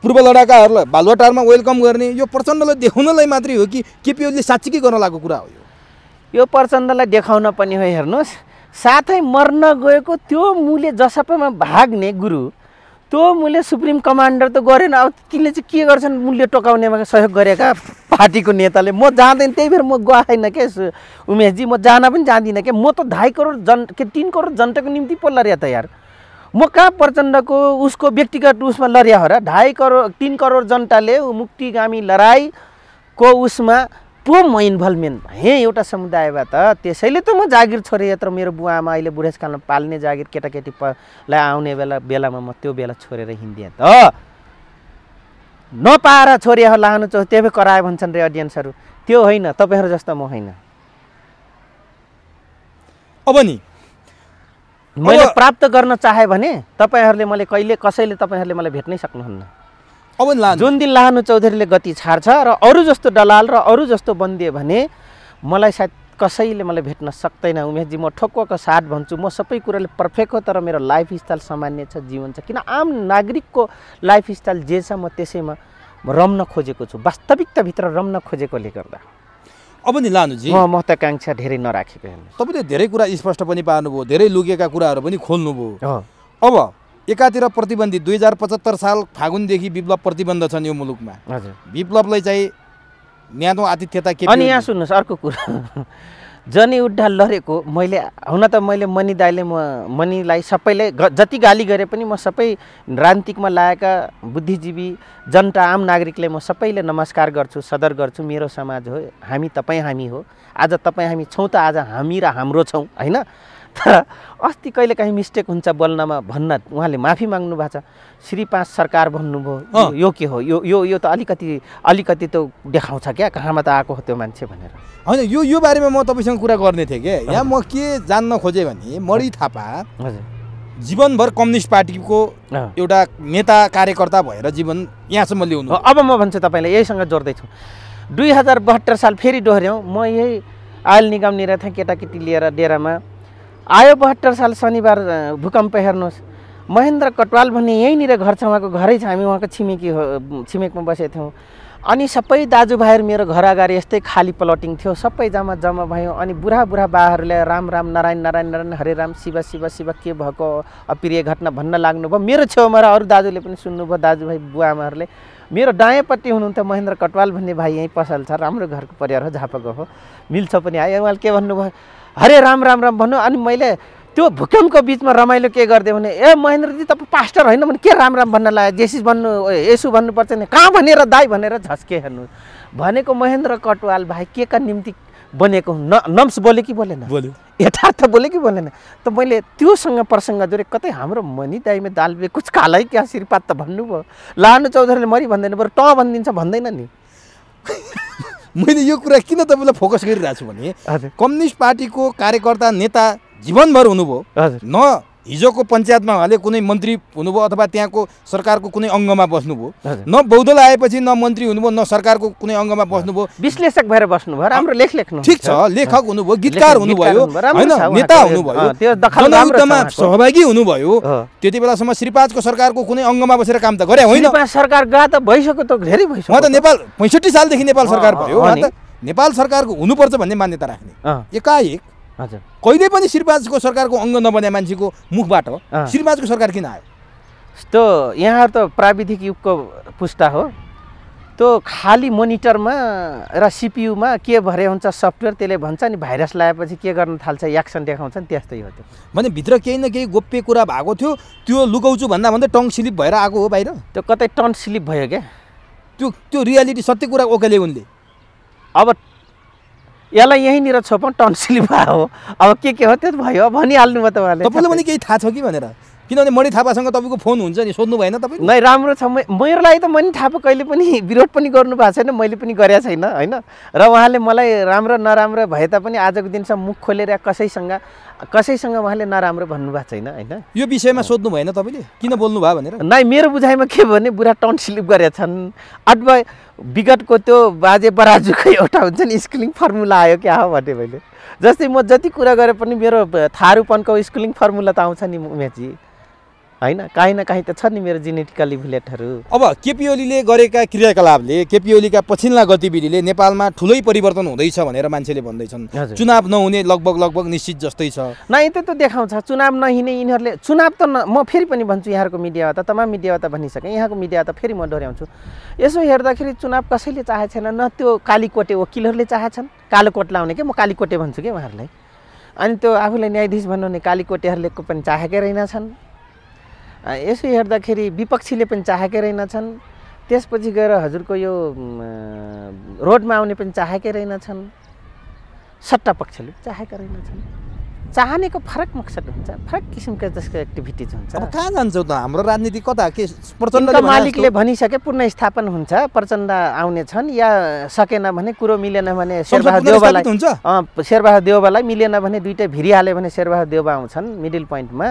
पूर्व लडाकाहरूलाई बालुवाटारमा वेलकम गर्ने यो प्रचण्डलाई देखाउनलाई मात्रै हो कि केपिओले साँच्चीकै गर्न लागेको कुरा हो यो प्रचण्डलाई देखाउन पनि हो हेर्नुहोस् साथै मर्न गएको त्यो मुले जसपामा भाग्ने गुरु त्यो मूल्य सुप्रिम कमान्डर त गरेन अब तिनले चाहिँ के गर्छन् मूल्य टोकाउनेमा सहयोग गरेका पार्टीको नेताले म जाँदैन त्यही भएर म गएन के उमेशजी म जान पनि जाँदिनँ क्या म त ढाई करोड जन के तिन करोड जनताको निम्ति पो लड्या तयार म कहाँ प्रचण्डको उसको व्यक्तिगत उसमा लड्या हो र ढाई करोड तिन करोड जनताले मुक्तिगामी लडाइँको उसमा पो म इन्भल्भमेन्ट भएँ एउटा समुदायबाट त्यसैले त म जागिर छोडेँ यत्र मेरो बुवा आमा अहिले बुढेसकालमा पाल्ने जागिर केटाकेटीलाई आउने बेला बेलामा म त्यो बेला छोडेर हिँड्दिएँ त नपाएर छोरीहरू लानु चाहिँ त्यही करायो भन्छन् रे अडियन्सहरू त्यो होइन तपाईँहरू जस्तो म होइन अब नि मैले प्राप्त गर्न चाहेँ भने तपाईँहरूले मैले कहिले कसैले तपाईँहरूले मलाई भेट्नै सक्नुहुन्न अब जुन दिन लानु चौधरीले गति छाड्छ र अरू जस्तो दलाल र अरू जस्तो बनिदियो भने मलाई सायद कसैले मलाई भेट्न सक्दैन उमेशजी म ठोक्वाको साथ भन्छु म सबै कुराले पर्फेक्ट हो तर मेरो लाइफ स्टाइल सामान्य छ जीवन छ किन आम नागरिकको लाइफ स्टाइल जे छ म त्यसैमा रम्न खोजेको छु वास्तविकताभित्र रम्न खोजेकोले गर्दा अब नि लानुजी म महत्त्वाकाङ्क्षा धेरै नराखेको हेर्नु तपाईँले धेरै कुरा स्पष्ट पनि पार्नुभयो धेरै लुकेका कुराहरू पनि खोल्नुभयो अब एकातिर प्रतिबन्धित दुई हजार पचहत्तर साल फागुनदेखि विप्लव प्रतिबन्ध छन् यो मुलुकमा हजुर विप्लवलाई चाहिँ न्यानो आतिथ्यता के अनि यहाँ सुन्नुहोस् अर्को कुरा जनी उड्डा लडेको मैले हुन त मैले मणि दाईले म मणिलाई सबैले जति गाली गरे पनि म सबै राजनीतिकमा लागेका बुद्धिजीवी जनता आम नागरिकले म सबैले नमस्कार गर्छु सदर गर्छु मेरो समाज हो हामी तपाईँ हामी हो आज तपाईँ हामी छौँ त आज हामी र हाम्रो छौँ होइन तर अस्ति कहिले काहीँ मिस्टेक हुन्छ बोल्नमा भन्न उहाँले माफी माग्नु भएको छ श्री पाँच सरकार भन्नुभयो यो के हो यो यो यो त अलिकति अलिकति त देखाउँछ क्या कहाँमा त आएको हो त्यो मान्छे भनेर होइन यो यो बारेमा म तपाईँसँग कुरा गर्ने थिएँ क्या यहाँ म के जान्न खोजेँ भने मणि थापा हजुर जीवनभर कम्युनिस्ट पार्टीको एउटा नेता कार्यकर्ता भएर जीवन यहाँसम्म ल्याउनु अब म भन्छु तपाईँलाई यहीसँग जोड्दैछु दुई हजार बहत्तर साल फेरि डोहोऱ्यौँ म यही आयल निगम निरा थिएँ केटाकेटी लिएर डेरामा आयो बहत्तर साल शनिबार भूकम्प हेर्नुहोस् महेन्द्र कटवाल भन्ने यहीँनिर घर छ उहाँको घरै छ हामी उहाँको छिमेकी हो छिमेकमा बसेको थियौँ अनि सबै दाजुभाइहरू मेरो घर अगाडि यस्तै खाली प्लटिङ थियो सबै जम्मा जम्मा भयो अनि बुढा बुढा बाहरूले राम राम नारायण नारायण नारायण राम शिव शिव शिव के भएको अप्रिय घटना भन्न लाग्नुभयो मेरो छेउमा र अरू दाजुले पनि सुन्नुभयो दाजुभाइ बुवा आमाहरूले मेरो दायाँपट्टि हुनुहुन्थ्यो महेन्द्र कटवाल भन्ने भाइ यहीँ पसल छ राम्रो घरको परिवार हो झापाको हो मिल्छ पनि आयो उहाँले के भन्नुभयो हरे राम राम राम भन्नु अनि मैले त्यो भूकम्पको बिचमा रमाइलो के गरिदियो भने ए महेन्द्रजी तपाईँ पास्टर होइन भने के राम राम भन्न लाग्यो जेसिस भन्नु यसो भन्नुपर्छ नि कहाँ भनेर दाई भनेर झस्के हेर्नु भनेको महेन्द्र कटवाल भाइ के का निम्ति बनेको न नम्स बोले कि बोलेन बोल्यो यथार्थ बोले कि बोलेन त मैले त्योसँग प्रसङ्ग जोडेँ कतै हाम्रो मनी दाइमा दालबे कुछ कालै क्या श्रीपात त भन्नुभयो लानु चौधरीले मरि भन्दैन बरु ट भनिदिन्छ भन्दैन नि मैले यो कुरा किन तपाईँलाई फोकस गरिरहेको छु भने कम्युनिस्ट पार्टीको कार्यकर्ता नेता जीवनभर हुनुभयो न हिजोको पञ्चायतमा उहाँले कुनै मन्त्री हुनुभयो अथवा त्यहाँको सरकारको कुनै अङ्गमा बस्नुभयो न बौद्धल आएपछि न मन्त्री हुनुभयो न सरकारको कुनै अङ्गमा बस्नुभयो विश्लेषक भएर बस्नुभयो राम्रो लेख लेख्नु ठिक छ लेखक हुनुभयो गीतकार हुनुभयो होइन नेता हुनुभयो जनयुद्धमा सहभागी हुनुभयो त्यति बेलासम्म श्रीपाजको सरकारको कुनै अङ्गमा बसेर काम त गरे होइन सरकार गा त भइसक्यो त धेरै भइसक्यो उहाँ त नेपाल पैँसठी सालदेखि नेपाल सरकार भयो उहाँ त नेपाल सरकारको हुनुपर्छ भन्ने मान्यता राख्ने एकाएक कहीं कहिले को सरकार को अंग नबने मान्छेको मुखबाट हो श्रीमाझको सरकार किन आयो त्यो यहाँहरू त प्राविधिक को पुस्ता हो तो खाली मोनिटर में रिपीयू में के भरे हो सफ्टवेयर तेल भन्छ नि भाइरस के गर्न थाल्छ एक्सन देखाउँछ नि त्यस्तै हो त्यो भने भित्र केही न केही गोप्य कुछ भाग थियो त्यो लुकाउँछु भन्दा भन्दै स्लिप भर आगे हो बाहिर त्यो कतै टन स्लिप भयो क्या त्यो त्यो सत्य कुरा ओकेले उनके अब यसलाई यहीँनिर छोपौँ टन्सिलिफा हो अब के के हो त्यो भयो भनिहाल्नु भयो तपाईँले तपाईँलाई पनि केही थाहा छ कि भनेर किनभने मणि थापासँग तपाईँको फोन हुन्छ नि सोध्नु भएन तपाईँ नै राम्रो छ मेरो लागि त मणि थापा कहिले पनि विरोध पनि गर्नु भएको छैन मैले पनि गरेको छैन होइन र उहाँले मलाई राम्रो नराम्रो भए तापनि आजको दिनसम्म मुख खोलेर कसैसँग कसैसँग उहाँले नराम्रो भन्नुभएको छैन होइन यो विषयमा सोध्नु भएन तपाईँले किन बोल्नु भयो भनेर नै मेरो बुझाइमा के भने बुढा टन स्लिप गरेका छन् अथवा विगतको त्यो बाजे बराजुको एउटा हुन्छ नि स्कुलिङ फर्मुला आयो क्या हो भने मैले जस्तै म जति कुरा गरे पनि मेरो थारूपनको स्कुलिङ फर्मुला त आउँछ नि उमेजी होइन काहीँ न काहीँ त छ नि मेरो जेनेटिकली भुलेटहरू अब केपी ओलीले गरेका क्रियाकलापले केपी ओलीका पछिल्ला गतिविधिले नेपालमा ठुलै परिवर्तन हुँदैछ भनेर मान्छेले भन्दैछन् चुनाव नहुने लगभग लगभग निश्चित जस्तै छ नै त देखाउँछ चुनाव नहिने यिनीहरूले चुनाव त न म फेरि पनि भन्छु यहाँको मिडिया त तमाम मिडिया त भनिसकेँ यहाँको मिडिया त फेरि म डोर्याउँछु यसो हेर्दाखेरि चुनाव कसैले चाहेको छैन न त्यो कालीकोटे वकिलहरूले चाहेछन् छन् कालोकोट लाउने के म कालीकोटे भन्छु कि उहाँहरूलाई अनि त्यो आफूलाई न्यायाधीश भन्नुहुने कालीकोटेहरूले पनि चाहेकै छन् यसो हेर्दाखेरि विपक्षीले पनि चाहेकै रहेनछन् त्यसपछि गएर हजुरको यो रोडमा आउने पनि चाहेकै रहेनछन् सट्टा पक्षले चाहेका रहेनछन् चाहनेको फरक मकसद हुन्छ फरक किसिमका त्यसको एक्टिभिटिज हुन्छ कहाँ जान्छ त हाम्रो राजनीति कता के प्रचण्ड मालिकले भनिसके पुनस्थापन हुन्छ प्रचण्ड आउने छन् या सकेन भने कुरो मिलेन भने शेरबहादुर देवबालाई शेरबहादुर देवबालाई मिलेन भने दुइटै भिरिहाल्यो भने शेरबहादुर देवबा आउँछन् मिडिल पोइन्टमा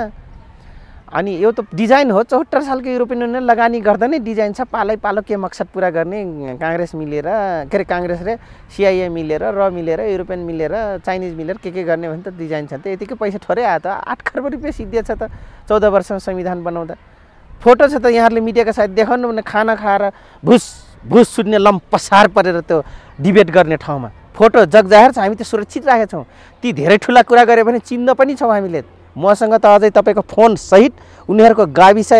अनि यो त डिजाइन हो चौहत्तर सालको युरोपियन युनियन लगानी गर्दा नै डिजाइन छ पालै पालो के मकसद पुरा गर्ने काङ्ग्रेस मिलेर के अरे काङ्ग्रेस र सिआइए मिलेर र मिलेर युरोपियन मिलेर चाइनिज मिलेर के के गर्ने भने त डिजाइन छ त यतिकै पैसा थोरै आयो त आठ खर्ब रुपियाँ छ त चौध वर्षमा संविधान बनाउँदा फोटो छ त यहाँहरूले मिडियाको सायद देखाउनु भने खाना खाएर भुस भुस लम लम्पसार परेर त्यो डिबेट गर्ने ठाउँमा फोटो जगजाहेर छ हामी त सुरक्षित राखेको छौँ ती धेरै ठुला कुरा गऱ्यो भने चिन्न पनि छौँ हामीले मसँग त अझै तपाईँको फोनसहित उनीहरूको गाविस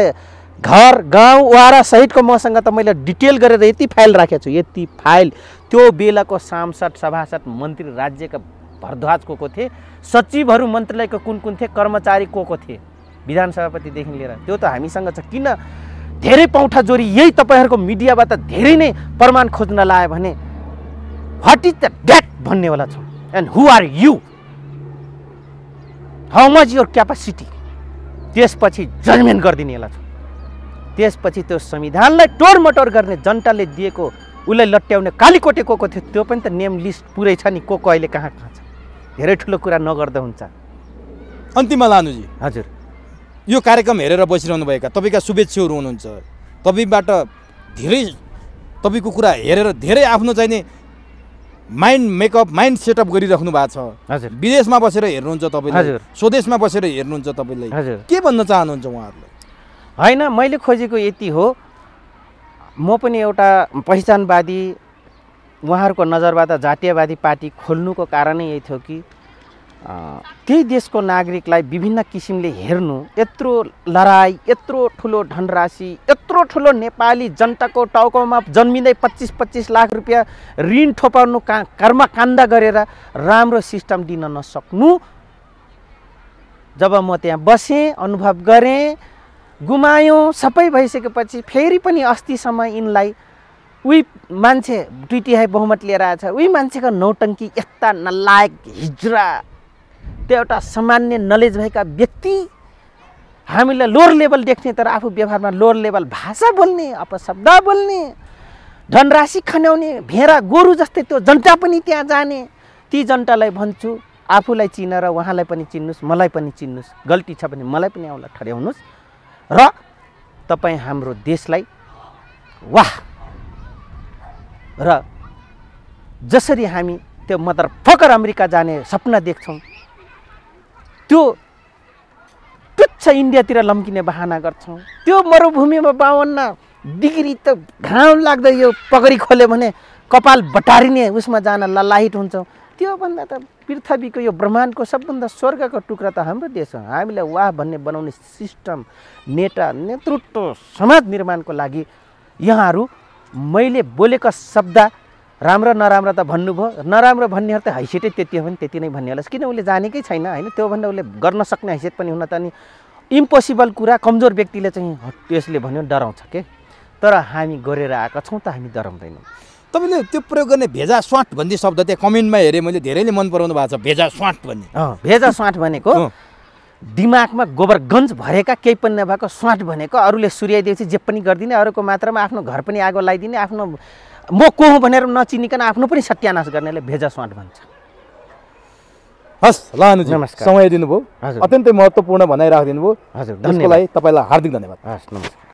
घर गाउँ वारा सहितको मसँग त मैले डिटेल गरेर यति फाइल राखेको छु यति फाइल त्यो बेलाको सांसद सभासद मन्त्री राज्यका भरद्वाज को को थिए सचिवहरू मन्त्रालयको कुन कुन थिए कर्मचारी को को थिए विधान सभापतिदेखि लिएर त्यो त हामीसँग छ किन धेरै पौठा जोरी यही तपाईँहरूको मिडियाबाट धेरै नै प्रमाण खोज्न लायो भने वाट इज द ड्याट भन्नेवाला छ and who are you how much your capacity त्यसपछि जजमेन्ट गरिदिने यसलाई छ त्यसपछि त्यो संविधानलाई टोरमटोर गर्ने जनताले दिएको उसलाई लट्याउने कालीकोटे को को थियो त्यो पनि त नेम लिस्ट पुरै छ नि को को अहिले कहाँ कहाँ छ धेरै ठुलो कुरा नगर्दा हुन्छ अन्तिममा लानुजी हजुर यो कार्यक्रम हेरेर बसिरहनुभएका तपाईँका शुभेच्छुहरू हुनुहुन्छ तपाईँबाट धेरै तपाईँको कुरा हेरेर धेरै आफ्नो चाहिने माइन्ड मेकअप माइन्ड सेटअप गरिराख्नु भएको छ हजुर विदेशमा बसेर हेर्नुहुन्छ तपाईँले स्वदेशमा बसेर हेर्नुहुन्छ तपाईँले के भन्न चाहनुहुन्छ उहाँहरूलाई होइन मैले खोजेको यति हो म पनि एउटा पहिचानवादी उहाँहरूको नजरबाट जातीयवादी पार्टी खोल्नुको कारणै यही थियो कि त्यही देशको नागरिकलाई विभिन्न किसिमले हेर्नु यत्रो लडाइँ यत्रो ठुलो धनराशि यत्रो ठुलो नेपाली जनताको टाउकोमा जन्मिँदै पच्चिस पच्चिस लाख रुपियाँ ऋण ठोपाउनु का कर्मकाण्ड गरेर राम्रो सिस्टम दिन नसक्नु जब म त्यहाँ बसेँ अनुभव गरेँ गुमायौँ सबै भइसकेपछि फेरि पनि अस्तिसम्म यिनलाई उही मान्छे दुई तिहाई बहुमत लिएर आएछ उही मान्छेको नौटङ्की यस्ता नलायक हिज्रा त्यो एउटा सामान्य नलेज भएका व्यक्ति हामीलाई लोर लेभल देख्ने तर आफू व्यवहारमा लोर लेभल भाषा बोल्ने अपशब्द बोल्ने धनराशि खन्याउने भेडा गोरु जस्तै त्यो जनता पनि त्यहाँ जाने ती जनतालाई भन्छु आफूलाई चिनेर उहाँलाई पनि चिन्नुहोस् मलाई पनि चिन्नुहोस् गल्ती छ भने मलाई पनि आउँला ठड्याउनुहोस् र तपाईँ हाम्रो देशलाई वाह र जसरी हामी त्यो मदर फकर अमेरिका जाने सपना देख्छौँ त्यो तुच्छ इन्डियातिर लम्किने बहाना गर्छौँ त्यो मरुभूमिमा बाहन्न डिग्री त घाम लाग्दै यो पगडी खोल्यो भने कपाल बटारिने उसमा जान ललाहित हुन्छौँ त्योभन्दा त पृथ्वीको यो ब्रह्माण्डको सबभन्दा स्वर्गको टुक्रा त हाम्रो देश हो हामीलाई वाह भन्ने बनाउने सिस्टम नेता नेतृत्व समाज निर्माणको लागि यहाँहरू मैले बोलेको शब्द राम्रो नराम्रो त भन्नुभयो नराम्रो भन्नेहरू त हैसियतै त्यति हो भने त्यति नै भन्ने होला किन उसले जानेकै छैन होइन त्योभन्दा उसले गर्न सक्ने हैसियत पनि हुन त अनि इम्पोसिबल कुरा कमजोर व्यक्तिले चाहिँ त्यसले भन्यो डराउँछ के तर हामी गरेर आएका छौँ त हामी डराउँदैनौँ तपाईँले त्यो प्रयोग गर्ने भेजा स्वाट भन्ने शब्द त्यहाँ कमेन्टमा हेरेँ मैले धेरैले मन पराउनु भएको छ भेजा स्वाट भन्ने भेजा स्वाट भनेको दिमागमा गोबरगन्ज भरेका केही पनि नभएको स्वाट भनेको अरूले चाहिँ जे पनि गरिदिने अरूको मात्रामा आफ्नो घर पनि आगो लगाइदिने आफ्नो म को हुँ भनेर नचिनिकन आफ्नो पनि सत्यानाश गर्नेले भेज स्वाट भन्छ हस् ल नमस्कार समय दिनुभयो अत्यन्तै महत्त्वपूर्ण भनाइ राखिदिनु भयो हजुर त्यसको लागि तपाईँलाई हार्दिक धन्यवाद हस् नमस्कार